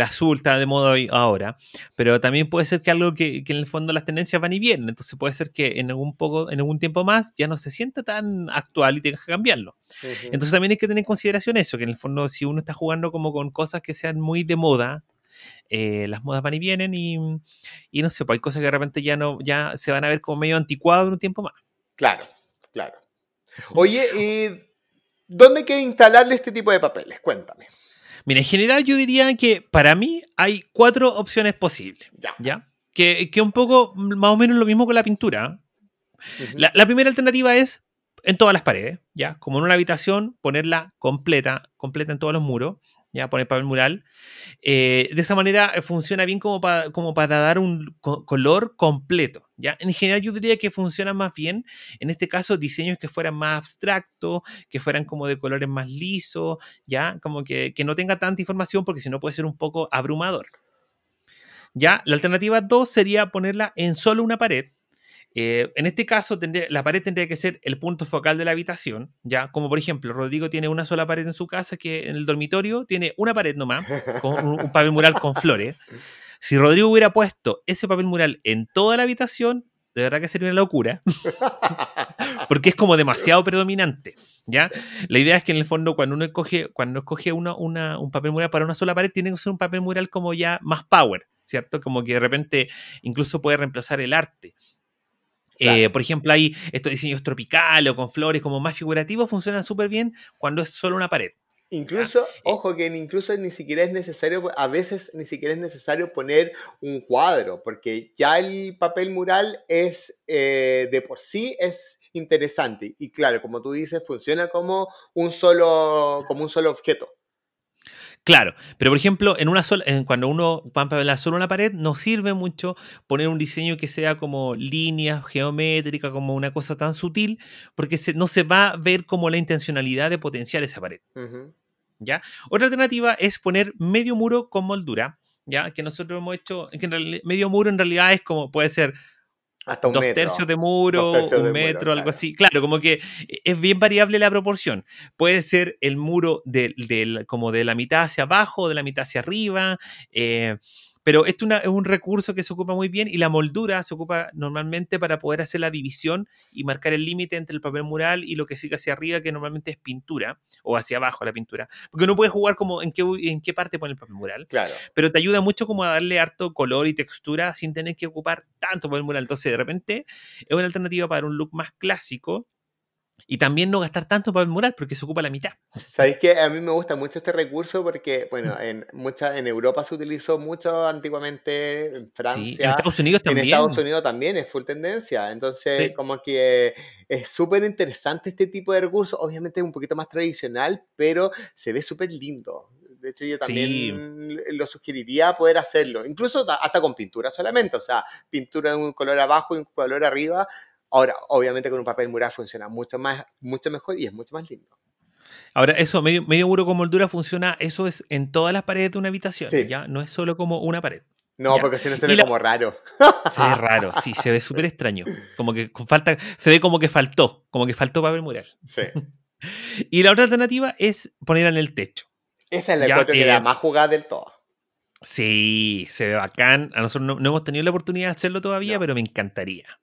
azul está de moda hoy, ahora, pero también puede ser que algo que, en el fondo las tendencias van y vienen, entonces puede ser que en algún, poco, en algún tiempo más ya no se sienta tan actual y tengas que cambiarlo. Entonces también hay que tener en consideración eso, que en el fondo si uno está jugando como con cosas que sean muy de moda, eh, las modas van y vienen y, y no sé, pues hay cosas que de repente ya, no, ya se van a ver como medio
anticuadas en un tiempo más. Claro, claro. Oye, dónde hay que instalarle este tipo de papeles? Cuéntame.
Mira, en general yo diría que para mí hay cuatro opciones posibles. Ya. Que, un poco, más o menos lo mismo con la pintura. la primera alternativa es en todas las paredes, ¿ya? Como en una habitación, ponerla completa, completa en todos los muros ya poner el mural. Eh, de esa manera eh, funciona bien como, como para dar un color completo. ¿ya? En general yo diría que funciona más bien, en este caso, diseños que fueran más abstractos, que fueran como de colores más lisos, ¿ya? como que, que no tenga tanta información porque si no puede ser un poco abrumador. ¿ya? La alternativa 2 sería ponerla en solo una pared, eh, en este caso, la pared tendría que ser el punto focal de la habitación, ¿ya? Como por ejemplo, Rodrigo tiene una sola pared en su casa, que en el dormitorio tiene una pared nomás, con un, papel mural con flores. Si Rodrigo hubiera puesto ese papel mural en toda la habitación, de verdad que sería una locura, [laughs] porque es como demasiado predominante, ¿ya? La idea es que en el fondo cuando uno escoge, cuando escoge un papel mural para una sola pared, tiene que ser un papel mural como ya más power, ¿cierto? Como que de repente incluso puede reemplazar el arte, eh, por ejemplo, hay estos diseños tropicales o con flores como más figurativos, funcionan súper bien cuando es
solo una pared. Incluso, eh ojo, que incluso ni siquiera es necesario, a veces ni siquiera es necesario poner un cuadro, porque ya el papel mural es, eh, de por sí es interesante. Y claro, como tú dices, funciona como un solo, como un solo objeto.
Claro, pero por ejemplo, en una sola, en cuando uno va a hablar solo una pared, no sirve mucho poner un diseño que sea como línea, geométrica, como una cosa tan sutil, porque no se va a ver como la intencionalidad de potenciar esa pared. ¿Ya? Otra alternativa es poner medio muro con moldura, ¿ya? Que nosotros hemos hecho, que en medio muro en realidad es como puede ser dos tercios de muro, un metro, algo así. Claro, como que es bien variable la proporción. Puede ser el muro del como de la mitad hacia abajo, de la mitad hacia arriba. Eh, pero esto es un recurso que se ocupa muy bien y la moldura se ocupa normalmente para poder hacer la división y marcar el límite entre el papel mural y lo que sigue hacia arriba, que normalmente es pintura, o hacia abajo la pintura. Porque uno puede jugar como en qué, en qué parte pone el papel mural. Claro. Pero te ayuda mucho como a darle harto color y textura sin tener que ocupar tanto papel mural. Entonces, de repente, es una alternativa para un look más clásico y también no gastar tanto para el mural porque se ocupa la mitad.
[laughs] Sabéis que a mí me gusta mucho este recurso porque, bueno, en, muchas en Europa se utilizó mucho antiguamente, en Francia. en Estados Unidos también. En Estados Unidos también es full tendencia. Entonces, como que es súper interesante este tipo de recurso. Obviamente es un poquito más tradicional, pero se ve súper lindo. De hecho, yo también lo sugeriría poder hacerlo, incluso hasta con pintura solamente, o sea, pintura de un color abajo y un color arriba, Ahora, obviamente con un papel mural funciona mucho más, mucho mejor y es mucho más lindo.
Ahora, eso, medio, medio muro con moldura funciona, eso es en todas las paredes de una habitación, ¿ya? No es solo como una pared. No, porque si no se ve como raro. Se ve raro, sí, se ve súper extraño. Como que falta, se ve como que faltó, como que faltó papel mural. Sí. [laughs] y la otra alternativa es ponerla en el techo.
Esa es la que eh, más jugada del todo.
Sí, se ve bacán. A nosotros no, hemos tenido la oportunidad de hacerlo todavía, pero me encantaría.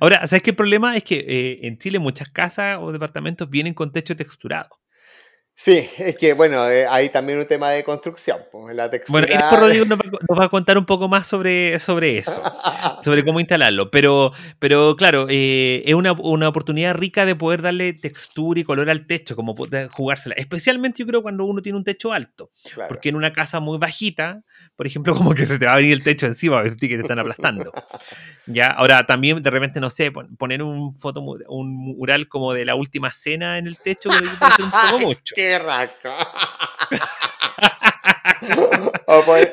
Ahora, ¿sabes qué problema? Es que eh, en Chile muchas casas o departamentos vienen con techo texturado.
Sí, es que bueno, eh, hay también un tema de construcción. la textura... Bueno, el Rodrigo [laughs] nos
va, a contar un poco más sobre, sobre eso, [laughs] sobre cómo instalarlo. Pero, pero claro, eh, es una, oportunidad rica de poder darle textura y color al techo, como jugársela. Especialmente yo creo cuando uno tiene un techo alto, porque en una casa muy bajita por ejemplo, [laughs] como que se te va a venir el techo encima, que que te están aplastando. ¿Ya? Ahora, también de repente, no sé, poner un foto un mural como de la última cena en el techo puede ser un poco [laughs] mucho. ¡Qué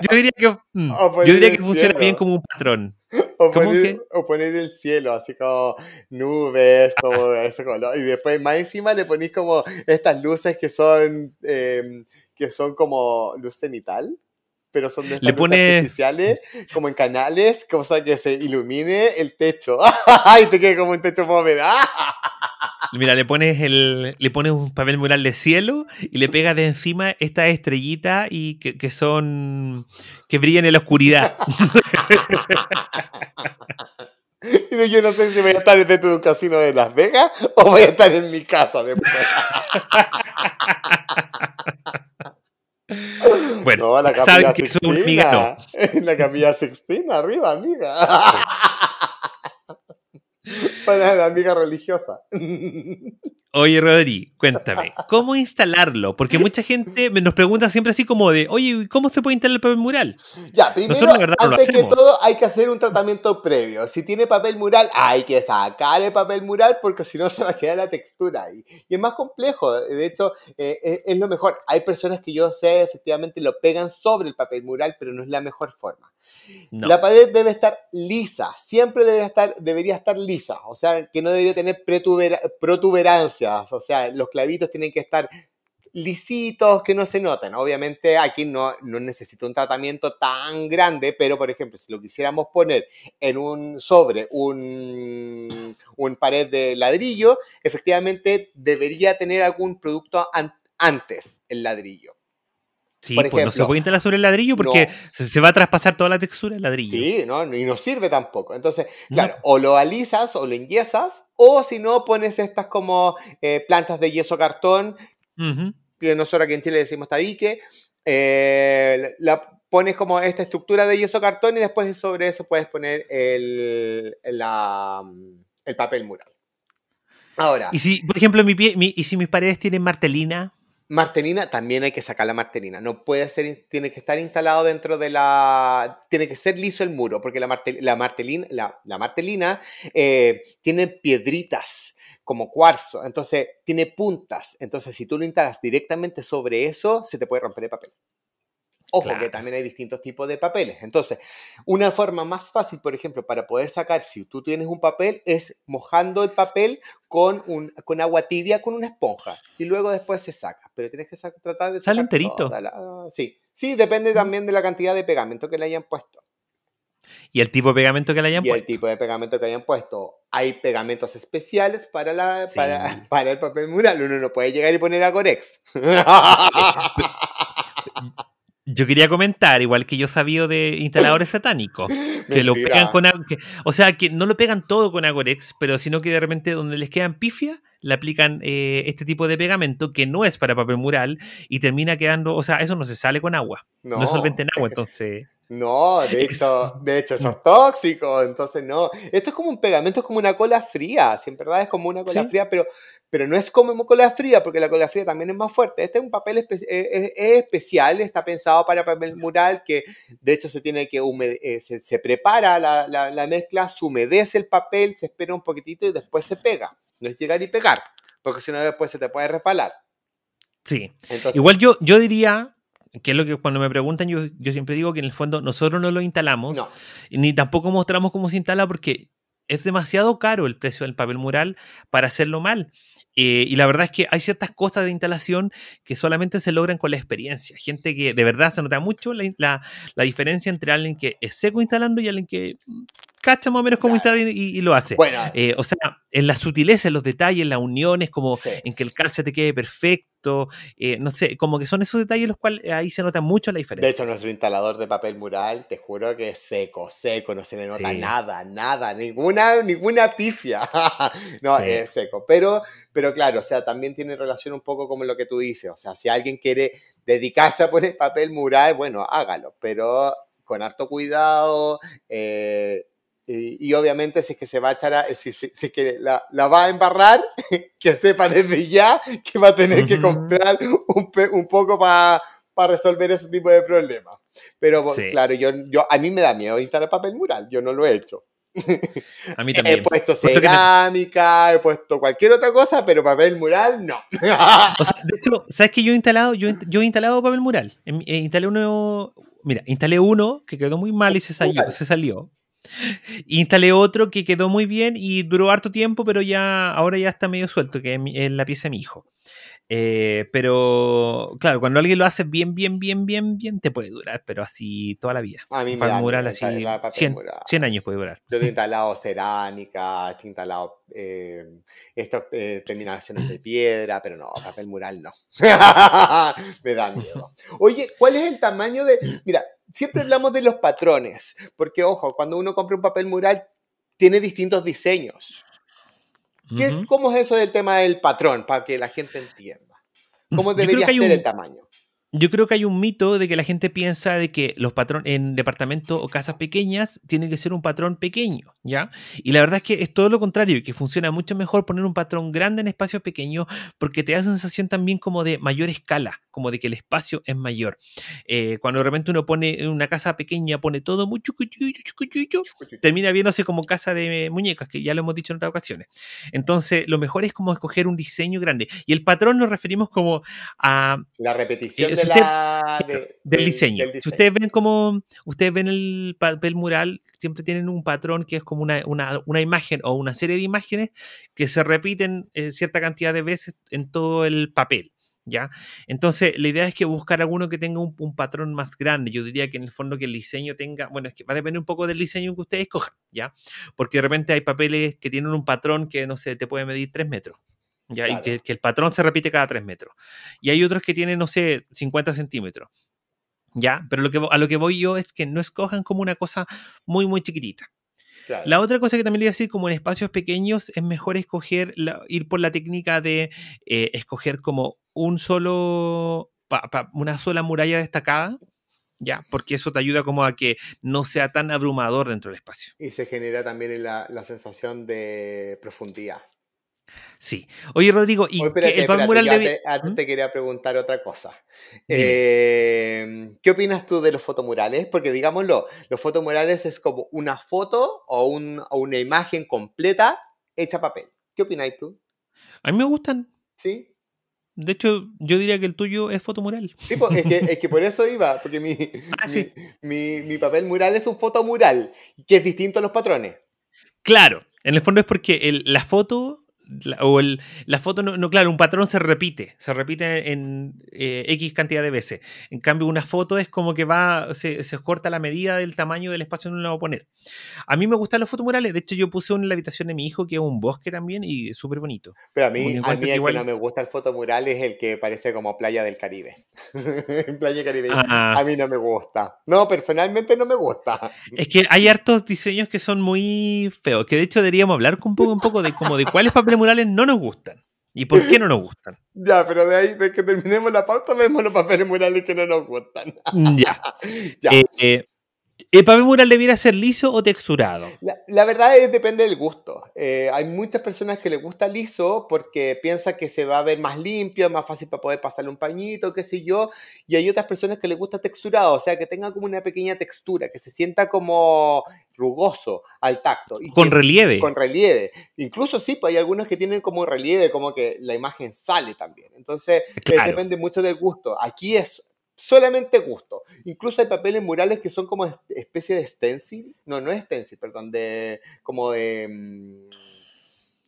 yo diría que,
mm, yo diría que funciona bien como
un patrón.
O poner, el cielo, así como nubes, como [laughs] ese color. Y después, más encima, le ponís como estas luces que son, em, que son como luz cenital pero son de artificiales, como en canales, cosa que se ilumine el techo. [laughs] y te quede como un techo bóveda.
[laughs] Mira, le pones el, le pones un papel mural de cielo y le pegas de encima esta estrellita y que, son que brillan
en la oscuridad. [laughs] Yo no sé si voy a estar dentro de un casino de Las Vegas o voy a estar en mi casa después. [laughs] Bueno, no, la saben que es un migano. En [laughs] la capilla 16 arriba, amiga. [laughs] Para la amiga religiosa.
Oye, Rodri, cuéntame, ¿cómo instalarlo? Porque mucha gente nos pregunta siempre así como de, oye, ¿cómo se puede instalar el papel mural? Ya,
primero, antes que todo, hay que hacer un tratamiento previo. Si tiene papel mural, hay que sacar el papel mural porque si no [laughs] se va a quedar la textura ahí. Y es más complejo, de hecho, eh, eh, es, lo mejor. Hay personas que yo sé, efectivamente, lo pegan sobre el papel mural, pero no es la mejor forma. La pared debe estar lisa, siempre debe estar, debería estar lisa o sea, que no debería tener protuberancias, o sea, los clavitos tienen que estar lisitos que no se notan. Obviamente aquí no, no un tratamiento tan grande, pero por ejemplo, si lo quisiéramos poner en un sobre, un, pared de ladrillo, efectivamente debería tener algún producto antes el ladrillo.
Sí, por ejemplo, pues, no se puede instalar sobre el ladrillo porque se va a traspasar toda la textura del ladrillo. Sí,
y no sirve tampoco. Entonces, claro, o lo alisas o lo enyesas, o si no, pones estas como eh, plantas de yeso cartón, que nosotros aquí en Chile decimos tabique, eh, la, pones como esta estructura de yeso cartón y después sobre eso puedes poner el, papel mural. Ahora. Y si,
por ejemplo, y si mis paredes tienen martelina.
Martelina, también hay que sacar la martelina. No puede ser, tiene que estar instalado dentro de la. Tiene que ser liso el muro, porque la, la martelina, la, eh, martelina tiene piedritas como cuarzo, entonces tiene puntas. Entonces, si tú lo instalas directamente sobre eso, se te puede romper el papel. Ojo, que también hay distintos tipos de papeles. Entonces, una forma más fácil, por ejemplo, para poder sacar si tú tienes un papel, es mojando el papel con, un, con agua tibia con una esponja. Y luego después se saca. Pero tienes que tratar de... Sale enterito. sí. sí, depende también de la cantidad de pegamento que le hayan puesto. Y el tipo de pegamento que le hayan puesto. Y el tipo de pegamento que hayan puesto. Hay pegamentos especiales para, la, para, [laughs] el papel mural. Uno no puede llegar y poner a corex. [laughs] [laughs]
Yo quería comentar, igual que yo sabía de instaladores satánicos, [laughs] que lo pegan con... o sea, que no lo pegan todo con Agorex, pero sino que de repente donde les quedan pifia le aplican eh, este tipo de pegamento que no es para papel mural y termina quedando, o sea, eso no se sale con agua, no, solvente en agua, entonces... [laughs]
No, de hecho, de hecho, eso [laughs] es tóxico, entonces no. Esto es como un pegamento, es como una cola fría, si en verdad es como una cola fría, pero, pero no es como cola fría, porque la cola fría también es más fuerte. Este es un papel eh, eh, especial, está pensado para papel mural, que de hecho se tiene que se, prepara la, la mezcla, se humedece el papel, se espera un poquitito y después se pega es llegar y pegar, porque si no después se te puede resbalar. Sí. Igual
yo, yo diría, que es lo que cuando me preguntan, yo, yo siempre digo que en el fondo nosotros no lo instalamos, ni tampoco mostramos cómo se instala porque es demasiado caro el precio del papel mural para hacerlo mal. Eh, y la verdad es que hay ciertas cosas de instalación que solamente se logran con la experiencia. Gente que de verdad se nota mucho la, la diferencia entre alguien que es seco instalando y alguien que cacha más o menos como entrar y, y, lo hace. Eh, o sea, en las sutilezas, en los detalles, en las uniones, como en que el calce te quede perfecto, eh, no sé, como que son esos detalles los cuales eh, ahí se nota mucho la diferencia.
De hecho, nuestro instalador de papel mural, te juro que es seco, seco, no se le nota nada, nada, ninguna, ninguna pifia. [laughs] no, es seco. Pero, pero claro, o sea, también tiene relación un poco como lo que tú dices. O sea, si alguien quiere dedicarse a poner papel mural, bueno, hágalo, pero con harto cuidado, eh, eh, y obviamente si es que se va a echar, eh, si, si, es que la, la, va a embarrar, [laughs] que sepa desde ya que va a tener que comprar un, un poco para resolver ese tipo de problemas. Pero claro, yo, yo, a mí me da miedo instalar papel mural, yo no lo he hecho.
A mí [laughs] también. He puesto
cerámica, he puesto cualquier otra cosa, pero papel mural no.
O sea, de hecho, ¿sabes que yo he instalado, yo, yo he instalado papel mural? Em, eh, instalé uno, mira, instalé uno que quedó muy mal y se salió, se salió Instalé otro que quedó muy bien y duró harto tiempo, pero ya ahora ya está medio suelto, que es la pieza de mi hijo. Eh, pero claro, cuando alguien lo hace bien, bien, bien, bien, bien, te puede durar, pero así toda la vida.
A mí me mural así
100, años puede durar.
Yo he [laughs] instalado cerámica, he instalado eh, estas eh, terminaciones de piedra, pero no, papel mural no. [laughs] me da miedo. Oye, ¿cuál es el tamaño de...? Mira, siempre hablamos de los patrones, porque ojo, cuando uno compra un papel mural, tiene distintos diseños. ¿Qué, ¿Cómo es eso del tema del patrón para que la gente entienda? ¿Cómo debería ser el tamaño?
Yo creo que hay un mito de que la gente piensa de que los patrones en departamentos o casas pequeñas tienen que ser un patrón pequeño, ¿ya? Y la verdad es que es todo lo contrario y que funciona mucho mejor poner un patrón grande en espacios pequeños porque te da sensación también como de mayor escala, como de que el espacio es mayor. Eh, cuando cuando repente uno pone una casa pequeña, pone todo muy chiquitito, termina viéndose como casa de muñecas, que ya lo hemos dicho en otras ocasiones. Entonces, lo mejor es como escoger un diseño grande. Y el patrón nos referimos como a... La repetición. Eh, [laughs] del, diseño. Si ustedes ven como, ustedes ven el papel mural, siempre tienen un patrón que es como una, imagen o una serie de imágenes que se repiten eh, cierta cantidad de veces en todo el papel. ¿Ya? Entonces, la idea es que buscar alguno que tenga un, patrón más grande. Yo diría que en el fondo que el diseño tenga, bueno, es que va a depender un poco del diseño que ustedes escojan, ¿ya? Porque de repente hay papeles que tienen un patrón que, no sé, te puede medir 3 metros, y que, el patrón se repite cada 3 metros. Y hay otros que tienen, no sé, 50 centímetros. ¿Ya? Pero lo que, a lo que voy yo es que no escojan como una cosa muy, muy chiquitita. La otra cosa que también le voy a decir, como en espacios pequeños, es mejor escoger, ir por la técnica de eh, escoger como un solo, una sola muralla destacada, ¿ya? Porque eso te ayuda como a que no sea tan abrumador dentro del espacio.
Y se genera también la, la sensación de profundidad.
Sí. Oye, Rodrigo, y el mural
te quería preguntar otra cosa. Em, ¿Qué opinas tú de los fotomurales? Porque digámoslo, los fotomurales es como una foto o, una imagen completa hecha papel. ¿Qué opinas tú?
A mí me gustan. ¿Sí? De hecho, yo diría que
el tuyo es fotomural. Sí, es que, por eso iba, porque [laughs] ah, mi, papel mural es un fotomural, que es distinto a los patrones.
Claro, en el fondo es porque la foto la, o el, la foto, no, claro, un patrón se repite, se repite en eh, X cantidad de veces. En cambio, una foto es como que va, se, se corta la medida del tamaño del espacio en un lado a poner. A mí me gustan los fotomurales, de hecho yo puse uno en la habitación de mi hijo que es un bosque también y súper bonito.
Pero a mí, a el que no me gusta el fotomural es el que parece como playa del Caribe. [laughs] playa Caribe. Ah. A mí no me gusta. No, personalmente no me gusta. Es
que hay hartos diseños que son muy feos, que de hecho deberíamos hablar un poco, un poco de como de cuáles papeles murales no nos gustan. ¿Y por qué no nos gustan? [laughs]
Ya, pero de ahí, de que terminemos la pauta, vemos los papeles murales que no nos gustan. ya. [laughs] ya. Eh,
eh, ¿El papel mural debiera ser liso o texturado?
La, verdad es depende del gusto. Eh, hay muchas personas que les gusta liso porque piensa que se va a ver más limpio, más fácil para poder pasarle un pañito, qué sé yo. Y hay otras personas que les gusta texturado, o sea, que tenga como una pequeña textura, que se sienta como rugoso al tacto. Y con relieve. Con relieve. Incluso sí, pues hay algunos que tienen como relieve, como que la imagen sale también. Entonces, eh, depende mucho del gusto. Aquí es solamente gusto. Incluso hay papeles murales que son como especie de stencil, no, no es stencil, perdón, de como de mm,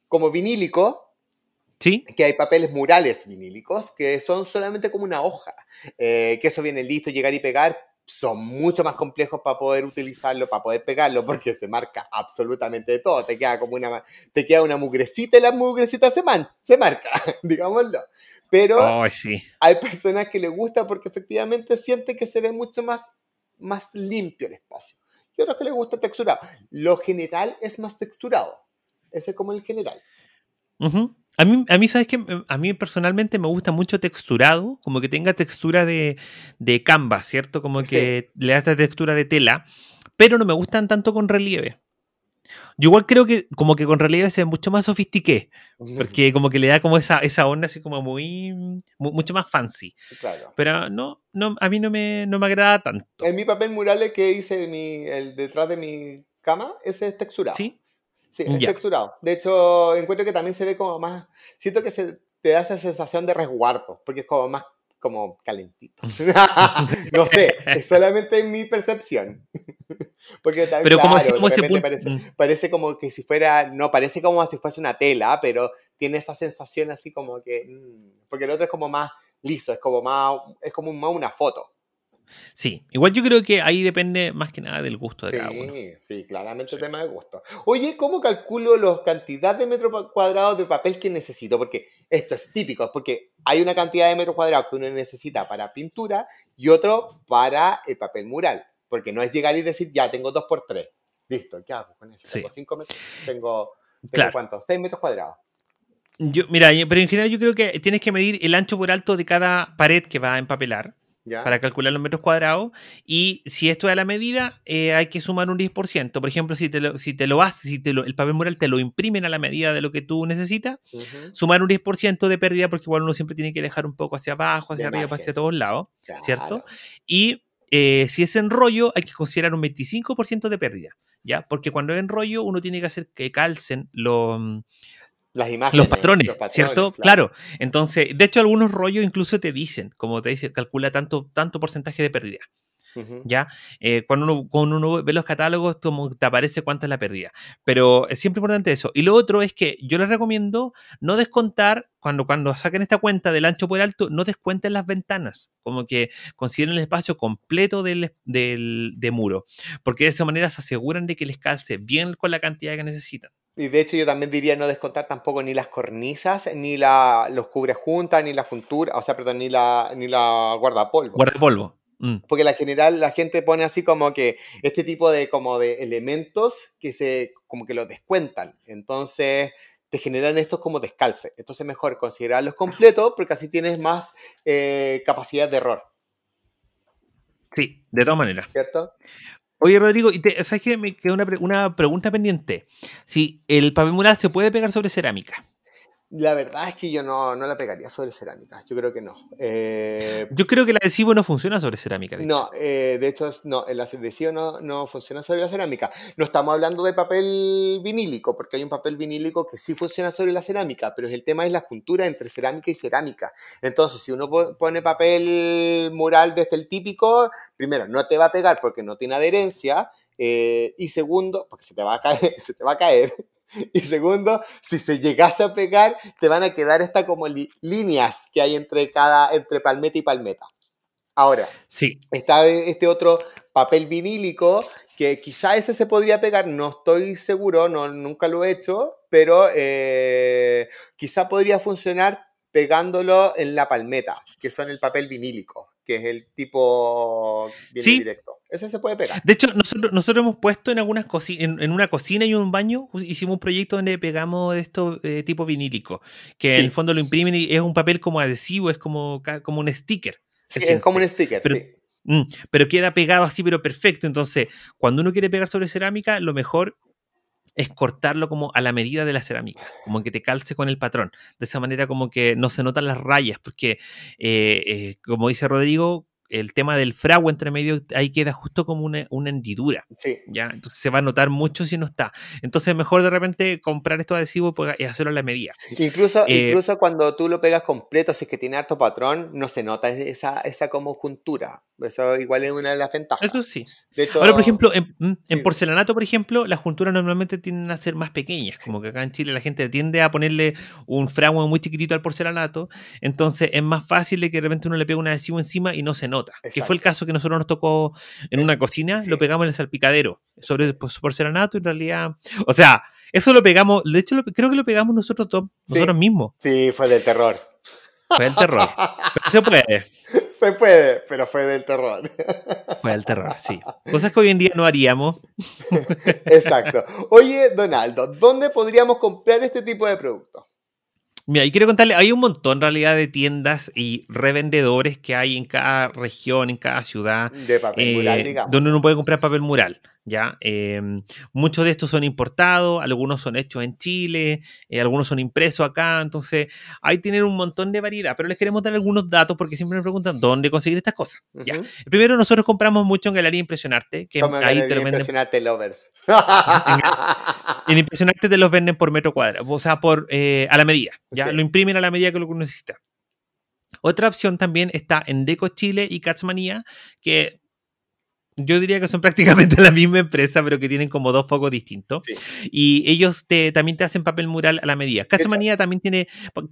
como vinílico. ¿Sí? Que hay papeles murales vinílicos que son solamente como una hoja, eh, que eso viene listo, llegar y pegar, son mucho más complejos para poder utilizarlo, para poder pegarlo, porque se marca absolutamente de todo. Te queda como una, te queda una mugrecita y la mugrecita se, man, se marca, [laughs] digámoslo. Pero hay personas que les gusta porque efectivamente siente que se ve mucho más, más limpio el espacio. Y otros que les gusta texturado. Lo general es más texturado. Ese es como el general.
A mí, ¿sabes qué? A mí personalmente me gusta mucho texturado, como que tenga textura de, de canvas, ¿cierto? Como que le da esta textura de tela, pero no me gustan tanto con relieve. Yo igual creo que como que con relieve se mucho más sofistiqué, porque como que le da como esa, esa onda así como muy, mucho más fancy. Pero no, no a mí no me, no me agrada tanto.
En mi papel mural que hice mi, el detrás de mi cama, ese es texturado. Sí. Sí, es texturado. De hecho, encuentro que también se ve como más, siento que se te da esa sensación de resguardo, porque es como más como calentito. [laughs] no sé, [laughs] es solamente mi percepción. [laughs] Porque también, pero claro, parece, mm. parece, como que si fuera, no, parece como si fuese una tela, pero tiene esa sensación así como que, mm, porque el otro es como más liso, es como más, es como más una foto.
Sí, igual yo creo que ahí depende más que nada del gusto de sí, cada
Sí, claramente el tema de gusto. Oye, ¿cómo calculo la cantidad de metros cuadrados de papel que necesito? Porque esto es típico, porque hay una cantidad de metros cuadrados que uno necesita para pintura y otro para el papel mural. Porque no es llegar y decir, ya tengo dos por tres. Listo, ¿qué hago con eso? Tengo cinco metros, tengo, tengo Seis metros cuadrados.
mira, pero en general yo creo que tienes que medir el ancho por alto de cada pared que va a empapelar para calcular los metros cuadrados. Y si esto es a la medida, eh, hay que sumar un 10%. Por ejemplo, si te lo, si te lo haces, si te el papel mural te lo imprimen a la medida de lo que tú necesitas, sumar un 10% de pérdida, porque igual uno siempre tiene que dejar un poco hacia abajo, hacia arriba, hacia todos lados, ¿cierto? Y eh, si es en rollo, hay que considerar un 25% de pérdida, ¿ya? Porque cuando es en rollo, uno tiene que hacer que calcen los
las imágenes. Los patrones, ¿cierto? Claro.
Entonces, de hecho, algunos rollos incluso te dicen, como te dice, calcula tanto, tanto porcentaje de pérdida. ¿Ya? Eh, cuando, uno, uno ve los catálogos, te aparece cuánto es la pérdida. Pero es siempre importante eso. Y lo otro es que yo les recomiendo no descontar, cuando, cuando saquen esta cuenta del ancho por alto, no descuenten las ventanas. Como que consideren el espacio completo del, muro. Porque de esa manera se aseguran de que les calce bien con la cantidad que necesitan.
Y de hecho yo también diría no descontar tampoco ni las cornisas, ni la, los cubres juntas, ni la funtura, o sea, perdón, ni la, ni la guardapolvo.
Guardapolvo. Mm.
Porque la general la gente pone así como que este tipo de como de elementos que se como que los descuentan. Entonces te generan estos como descalce. Entonces mejor considerarlos completos porque así tienes más eh, capacidad de error.
Sí, de todas maneras.
¿Cierto? Oye,
Rodrigo, te, ¿sabes qué? Me quedó una, una pregunta pendiente. Si el papel mural se puede pegar sobre cerámica.
La verdad es que yo no, no, la pegaría sobre cerámica, yo creo que no.
Eh, yo creo que el adhesivo no funciona sobre cerámica. no,
eh, de hecho, no, el adhesivo no, no, funciona sobre la cerámica. No estamos hablando de papel vinílico, porque hay un papel vinílico que sí funciona sobre la cerámica, pero el tema es la juntura entre cerámica y cerámica. Entonces, si uno pone papel mural desde este el típico, primero, no te va a pegar porque no tiene adherencia, eh, y segundo, porque se te va a caer, [laughs] se te va a caer. Y segundo, si se llegase a pegar, te van a quedar estas como líneas que hay entre cada, entre palmeta y palmeta. Ahora, sí. está este otro papel vinílico que quizá ese se podría pegar, no estoy seguro, no, nunca lo he hecho, pero eh, quizá podría funcionar pegándolo en la palmeta, que son el papel vinílico que es el tipo bien directo. Ese se puede pegar.
De hecho, nosotros, nosotros hemos puesto en algunas en, una cocina y un baño, hicimos un proyecto donde pegamos esto eh, tipo vinílico, que en el fondo lo imprimen y es un papel como adhesivo, es como, como un sticker.
es, como un sticker, sí. Mm,
pero queda pegado así, pero perfecto. Entonces, cuando uno quiere pegar sobre cerámica, lo mejor es cortarlo como a la medida de la cerámica, como que te calce con el patrón. De esa manera como que no se notan las rayas, porque eh, eh, como dice Rodrigo, el tema del fragua entre medio ahí queda justo como una, hendidura. Sí. ¿ya? Entonces se va a notar mucho si no está. Entonces mejor de repente comprar estos adhesivos pues, y hacerlo a la medida.
Incluso, eh, incluso cuando tú lo pegas completo, si es que tiene harto patrón, no se nota esa, esa como juntura. Eso igual es una de las ventajas. Eso sí. Ahora, por ejemplo,
en, mm, porcelanato, por ejemplo, las junturas normalmente tienden a ser más pequeñas. Como que acá en Chile la gente tiende a ponerle un fragua muy chiquitito al porcelanato. Entonces es más fácil de que de repente uno le pega un adhesivo encima y no se nota nota. Que fue el caso que nosotros nos tocó en una eh, cocina, lo pegamos en el salpicadero, sobre porcelanato, en realidad. O sea, eso lo pegamos, de hecho, creo que lo pegamos nosotros, nosotros mismos.
Sí, fue del terror. Fue del terror. Pero se puede. [laughs] Se puede, pero fue del terror.
Fue del terror, sí. Cosas que hoy en día no haríamos.
[laughs] Exacto. Oye, Donaldo, ¿dónde podríamos comprar este tipo de productos?
Mira, yo quiero contarle, hay un montón en realidad de tiendas y revendedores que hay en cada región, en cada ciudad. De papel eh, mural, digamos. Donde uno puede comprar papel mural, ¿ya? Eh, muchos de estos son importados, algunos son hechos en Chile, eh, algunos son impresos acá, entonces ahí tienen un montón de variedad, pero les queremos dar algunos datos porque siempre nos preguntan dónde conseguir estas cosas, ¿ya? Primero, nosotros compramos mucho en Galería Impresionarte, que Somos ahí Galería
Impresionarte Lovers.
En ah. impresionante te los venden por metro cuadrado, o sea, por eh, a la medida. Ya lo imprimen a la medida que lo necesita. Otra opción también está en Deco Chile y Catsmanía, que yo diría que son [laughs] prácticamente la misma empresa, pero que tienen como dos focos distintos. Y ellos también te hacen papel mural a la medida. Catsmanía también tiene,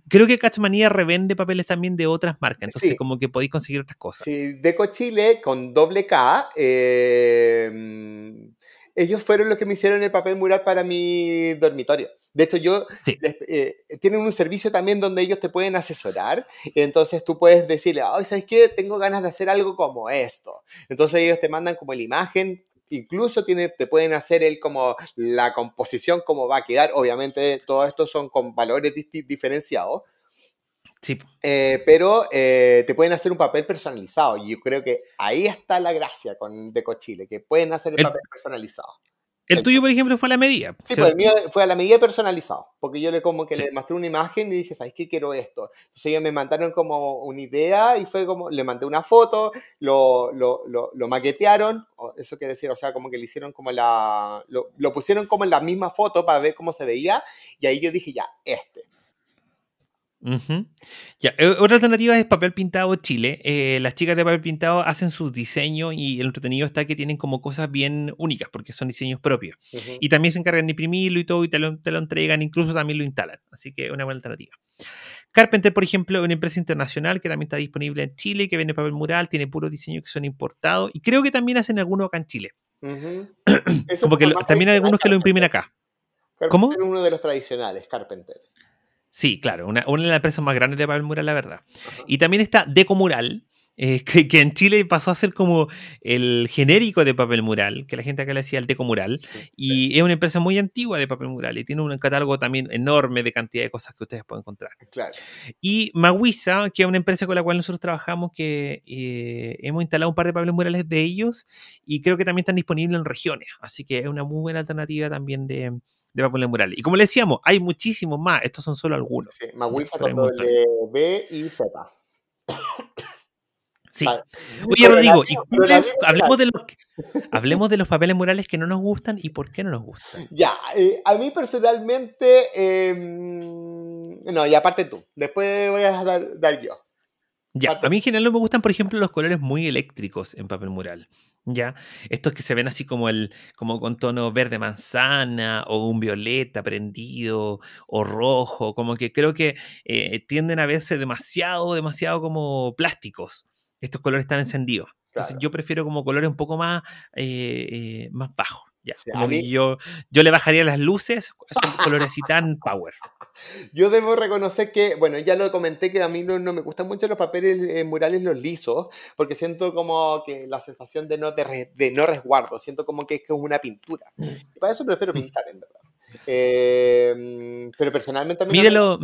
creo que Catsmanía revende papeles también de otras marcas, entonces como que podéis conseguir otras
cosas. Sí, Deco Chile con doble K eh, ellos fueron los que me hicieron el papel mural para mi dormitorio. De hecho, yo eh, tienen un servicio también donde ellos te pueden asesorar. Entonces tú puedes decirle, ay, ¿sabes qué? Tengo ganas de hacer algo como esto. Entonces ellos te mandan como la imagen. Incluso te pueden hacer el como la composición, cómo va a quedar. Obviamente, todo esto son con valores diferenciados eh, pero eh, te pueden hacer un papel personalizado. Y yo creo que ahí está la gracia con Deco Chile, que pueden hacer el, papel personalizado.
El, tuyo, por ejemplo, fue a la medida. Sí, pues el mío
fue a la medida personalizado. Porque yo le como que le mostré una imagen y dije, ¿sabes qué quiero esto? Entonces ellos me mandaron como una idea y fue como, le mandé una foto, lo, lo, lo, lo maquetearon, eso quiere decir, o sea, como que le hicieron como la, lo pusieron como en la misma foto para ver cómo se veía y ahí yo dije, ya, este.
Eh, otra alternativa es Papel Pintado Chile. Eh, las chicas de Papel Pintado hacen sus diseños y el entretenido está que tienen como cosas bien únicas porque son diseños propios. Y también se encargan de imprimirlo y todo y te lo, entregan, incluso también lo instalan. Así que una buena alternativa. Carpenter, por ejemplo, es una empresa internacional que también está disponible en Chile, que vende papel mural, tiene puros diseños que son importados y creo que también hacen algunos acá en Chile.
[clears throat]
Como también hay algunos que lo imprimen acá.
¿Cómo? uno de los tradicionales, Carpenter.
Sí, claro, una, de las empresas más grandes de Pablo mural, la verdad. Y también está Decomural, eh, [laughs] que, en Chile pasó a ser como el genérico de papel mural, que la gente acá le decía el Teco Mural, y es una empresa muy antigua de papel mural y tiene un catálogo también enorme de cantidad de cosas que ustedes pueden encontrar. Y Maguisa, que es una empresa con la cual nosotros trabajamos, que eh, hemos instalado un par de papeles murales de ellos y creo que también están disponibles en regiones, así que es una muy buena alternativa también de, de papeles murales. Y como le decíamos, hay muchísimos más, estos son solo algunos. Sí,
B y Z. Sí. Oye, Rodrigo, [laughs] hablemos, de
los, papeles murales que no nos gustan y por qué no nos gustan.
Ya, eh, a mí personalmente, em, no, y aparte tú, después voy a dar, yo.
Ya, a mí en general no me gustan, por ejemplo, los colores muy eléctricos en papel mural. ¿ya? Estos que se ven así como el, como con tono verde manzana, o un violeta prendido, o rojo, como que creo que eh, tienden a verse demasiado, demasiado como plásticos estos colores están encendidos. Entonces yo prefiero como colores un poco más, eh, eh, más bajos. Ya, yo, yo le bajaría las luces, son [laughs] colores y tan power.
Yo debo reconocer que, bueno, ya lo comenté que a mí no, me gustan mucho los papeles eh, murales, los lisos, porque siento como que la sensación de no, de, no resguardo, siento como que es una pintura. Mm. Y para eso prefiero mm. pintar, en verdad. Em, pero personalmente a mí mm,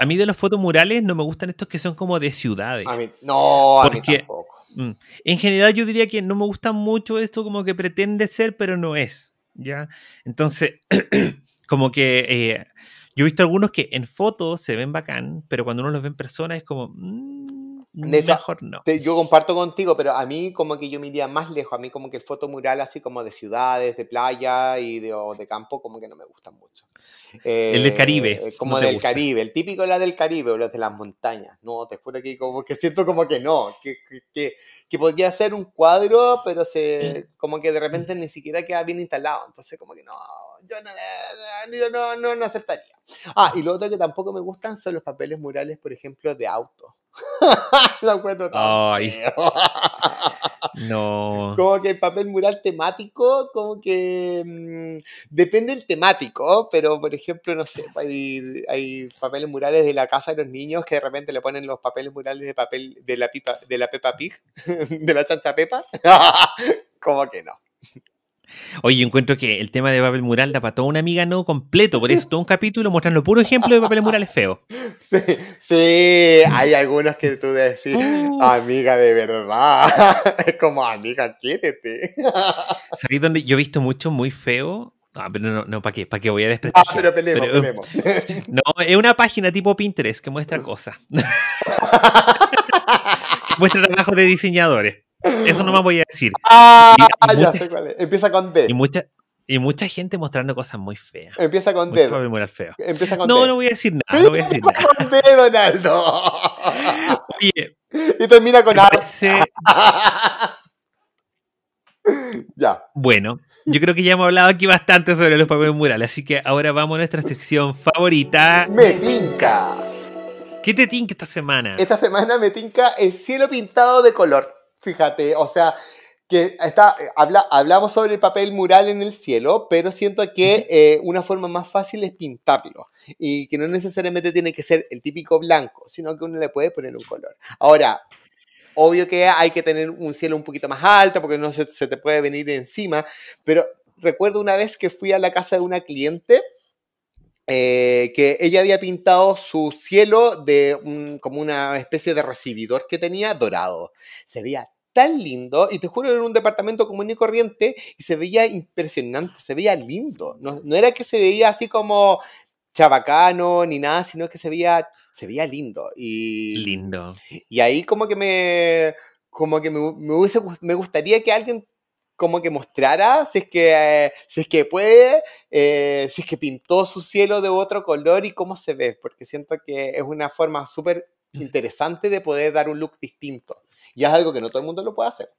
a mí de fotos murales no me gustan estos que son como de ciudades.
no, a mí
tampoco. Mm, en general yo diría que no me gusta mucho esto como que pretende ser, pero no es. ¿Ya? Entonces, [clears throat] como que eh, yo he visto algunos que en fotos se ven bacán, pero cuando uno los ve en persona es como... Mm,
mejor no. yo comparto contigo, pero a mí como que yo me iría más lejos. A mí como que el foto mural así como de ciudades, de playa y de, de campo como que no me gusta mucho. el del Caribe. Eh, como del Caribe, el típico la del Caribe o los de las montañas. No, te juro que como que siento como que no, que, que, podría ser un cuadro, pero se, como que de repente ni siquiera queda bien instalado. Entonces como que no, yo no, yo no, no, no aceptaría. Ah, y lo otro que tampoco me gustan son los papeles murales, por ejemplo, de auto [laughs] lo encuentro No.
[laughs]
Como que el papel mural temático, como que mm, depende el temático, pero por ejemplo, no sé, hay, papeles murales de la casa de los niños que de repente le ponen los papeles murales de papel de la pipa, de la Peppa Pig, [laughs] de la chancha Pepa. como que no.
Oye, encuentro que el tema de papel mural da para toda una amiga no completo, por eso todo un capítulo mostrando
puro ejemplo de papeles murales feo. [laughs] Sí, sí, hay algunos que tú decís, oh. amiga de verdad, [laughs] es como amiga, quédate. [laughs]
Sabes dónde yo he visto mucho muy feo? Ah, pero no, no ¿para qué? ¿Para qué voy a despreciar. Ah, pero peleemos, peleemos. No, es una página tipo Pinterest que muestra cosas. muestra trabajos de diseñadores. Eso no me voy a decir. [laughs] Ah, empieza con D. Y mucha, y mucha gente mostrando cosas muy feas.
Empieza con D. Empieza
con no, D. no voy a decir nada. Sí, no voy a con D, Donaldo. [laughs] Oye.
Y termina con A. [laughs] ya.
Bueno, yo creo que ya hemos hablado aquí bastante sobre los papeles murales, así que ahora vamos a nuestra sección favorita. Me tinca. ¿Qué te tinca esta semana? Esta
semana me tinca el cielo pintado de color. Fíjate, o sea, que está, habla, hablamos sobre el papel mural en el cielo, pero siento que eh, una forma más fácil es pintarlo y que no necesariamente tiene que ser el típico blanco, sino que uno le puede poner un color. Ahora, obvio que hay que tener un cielo un poquito más alto porque no se, te puede venir encima, pero recuerdo una vez que fui a la casa de una cliente. Eh, que ella había pintado su cielo de como una especie de recibidor que tenía dorado. Se veía tan lindo, y te juro, en un departamento común y corriente, y se veía impresionante, se veía lindo. No, era que se veía así como chabacano ni nada, sino que se veía, se veía lindo. Y, lindo. Y ahí como que me, como que me, me, gustaría que alguien como que mostrara si es que, si es que puede, eh, si es que pintó su cielo de otro color y cómo se ve, porque siento que es una forma súper mm. interesante de poder dar un look distinto. Y es algo que no todo el mundo lo puede hacer.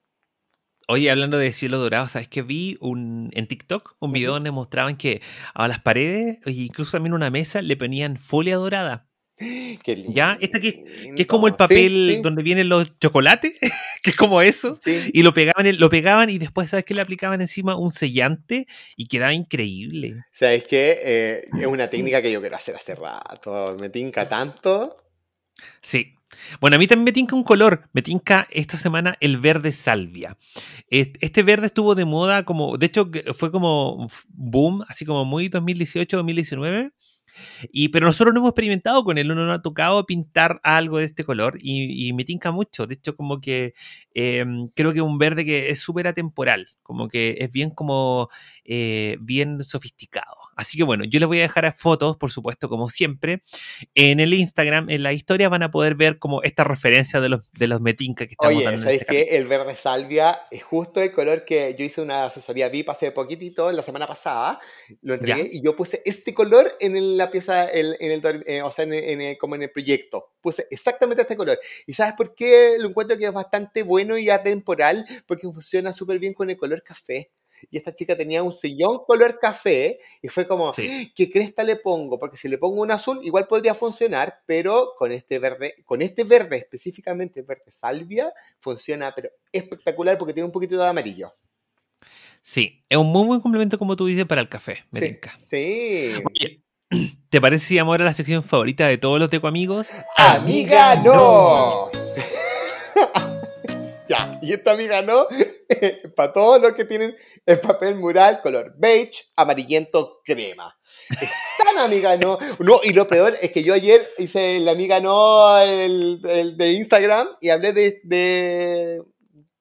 Oye, hablando de cielo dorado, ¿sabes qué vi un, en TikTok un video donde mostraban que a las paredes, e incluso también una mesa, le ponían folia dorada? [gasps] Qué lindo. ¿Ya? Esta que, es como el papel donde vienen los chocolates, [laughs] que es como eso. Y lo pegaban, lo pegaban y después, ¿sabes qué? Le aplicaban encima un sellante y quedaba increíble.
¿Sabes qué? Eh, es una técnica que yo quiero hacer hace rato. Me tinca tanto.
Sí. Bueno, a mí también me tinca un color. Me tinca esta semana el verde salvia. Este verde estuvo de moda como, de hecho, fue como boom, así como muy 2018, 2019. Y, pero nosotros no hemos experimentado con él, uno nos ha tocado pintar algo de este color y, me tinca mucho. De hecho, como que em, creo que un verde que es súper atemporal, como que es bien como eh, bien sofisticado. Así que bueno, yo les voy a dejar fotos, por supuesto, como siempre. En el Instagram, en la historia, van a poder ver como esta referencia de los, de los metinca que estamos Oye, este
que El verde salvia es justo el color que yo hice una asesoría VIP hace poquitito, la semana pasada. Lo entregué y yo puse este color en la pieza, en, el, eh, o sea, en, el, como en el proyecto. Puse exactamente este color. ¿Y sabes por qué lo encuentro que es bastante bueno y atemporal? Porque funciona súper bien con el color café y esta chica tenía un sillón color café y fue como, ah, ¿qué cresta le pongo? Porque si le pongo un azul igual podría funcionar, pero con este verde, con este verde específicamente, verde salvia, funciona, pero espectacular porque tiene un poquito de amarillo.
Sí, es un muy buen complemento como tú dices para el café, sí, [clears throat] ¿te parece si a la sección favorita de todos los tecoamigos?
amigos? Amiga no. [laughs] Ya, y esta amiga no, [laughs] para todos los que tienen el papel mural color beige, amarillento, crema. Es tan amiga no. No, y lo peor es que yo ayer hice la amiga no el, de Instagram y hablé de,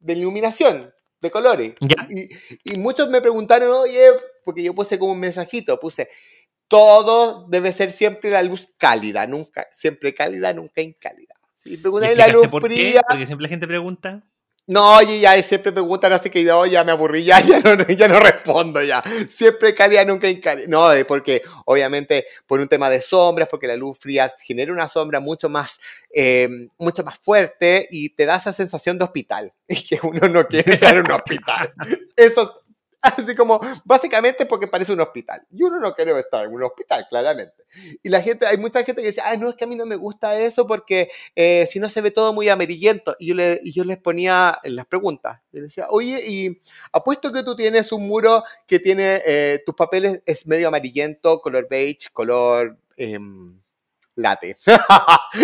iluminación, de colores. Y, muchos me preguntaron, oye, porque yo puse como un mensajito, puse, todo debe ser siempre la luz cálida, nunca, siempre cálida, nunca incálida. Si la luz fría.
Porque siempre la gente pregunta.
No, oye, ya siempre me gustan, así que oh, ya me aburrí, ya, no, [laughs] ya no respondo ya. Siempre caría, nunca encaría. No, eh, porque obviamente por un tema de sombras, porque la luz fría genera una sombra mucho más, eh, mucho más fuerte y te da esa sensación de hospital. [laughs] Y que uno no quiere estar en un hospital. [laughs] Eso [laughs] Así como, básicamente porque parece un hospital. Y uno no quiere estar en un hospital, claramente. Y la gente, hay mucha gente que dice, ah, no, es que a mí no me gusta eso porque eh, si no se ve todo muy amarillento. Y yo, les ponía las preguntas. yo decía, oye, y apuesto que tú tienes un muro que tiene, eh, tus papeles es medio amarillento, color beige, color eh, em, late.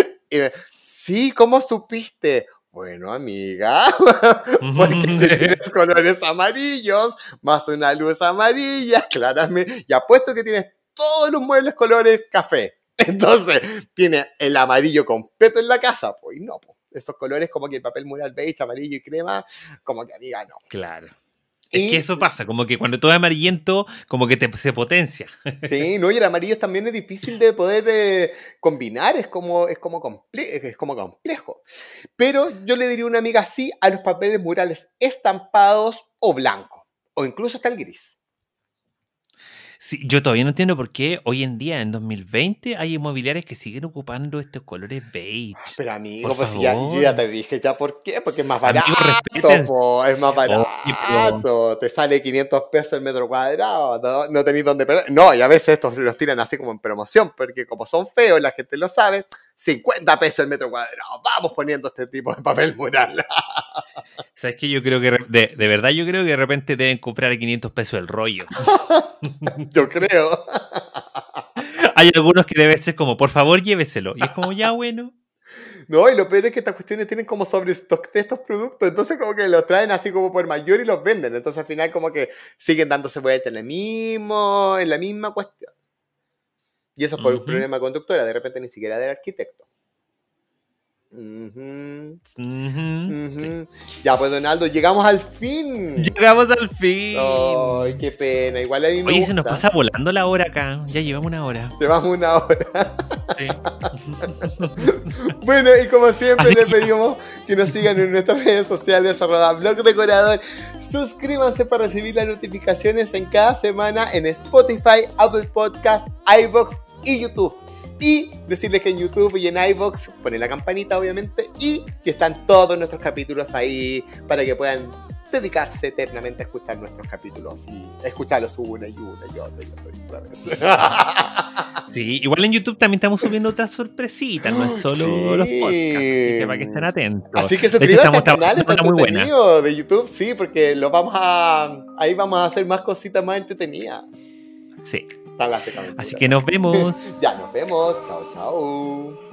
[laughs] sí, ¿cómo supiste? Bueno, amiga, [laughs] porque si tienes colores amarillos, más una luz amarilla, [laughs] claramente, y apuesto que tienes todos los muebles colores café. [laughs] Entonces, tiene el amarillo completo en la casa, pues no, pues. Esos colores como que el papel mural beige, amarillo y crema, como que amiga, no. Claro y, que eso pasa, como
que cuando todo es amarillento, como que te, se potencia. [laughs]
Sí, no, y el amarillo también es difícil de poder eh, combinar, es como, es, como complejo. Pero yo le diría una amiga así a los papeles murales estampados o blanco, o incluso hasta gris
yo todavía no entiendo por qué hoy en día, en 2020, hay inmobiliarias que siguen ocupando estos colores beige. Ah, pero amigo, pues ya, ya te
dije ya por qué, porque es más barato, es más barato. te sale 500 pesos el metro cuadrado, no, no tenéis dónde perder. No, y a veces estos los tiran así como en promoción, porque como son feos, la gente lo sabe, 50 pesos el metro cuadrado. Vamos poniendo este tipo de papel mural. [laughs]
¿Sabes qué? Yo creo que de, verdad yo creo que de repente deben comprar 500 pesos el rollo.
[laughs] yo creo.
[laughs] Hay algunos que deben ser como, por favor, lléveselo. Y es
como, ya bueno. No, y lo peor es que estas cuestiones tienen como sobre de estos productos, entonces como que los traen así como por mayor y los venden, entonces al final como que siguen dándose vueltas en, el mismo, en la misma cuestión. Y eso por un problema conductora, de repente ni siquiera del arquitecto. Ya, pues Donaldo, llegamos al fin. Llegamos al fin. Ay, qué pena. Igual a mí me Oye, se nos pasa
volando la hora acá. Ya llevamos una hora. Llevamos
una hora. [laughs] bueno, y como siempre les pedimos que nos sigan en nuestras redes sociales, arroba blog decorador. Suscríbanse para recibir las notificaciones en cada semana en Spotify, Apple Podcast, iBox y YouTube. Y decirles que en YouTube y en iBox ponen la campanita, obviamente, y que están todos nuestros capítulos ahí para que puedan dedicarse eternamente a escuchar nuestros capítulos y escucharlos una y una y otra y otra, vez.
[laughs] Sí, igual en YouTube también estamos subiendo otras sorpresitas, no es solo los podcasts, que para que estén atentos. Así que suscríbanse al canal, está bueno
de YouTube, sí, porque lo vamos a, ahí vamos a hacer más cositas más entretenidas. Sí. Así que nos vemos. ya nos vemos. Chao, chao.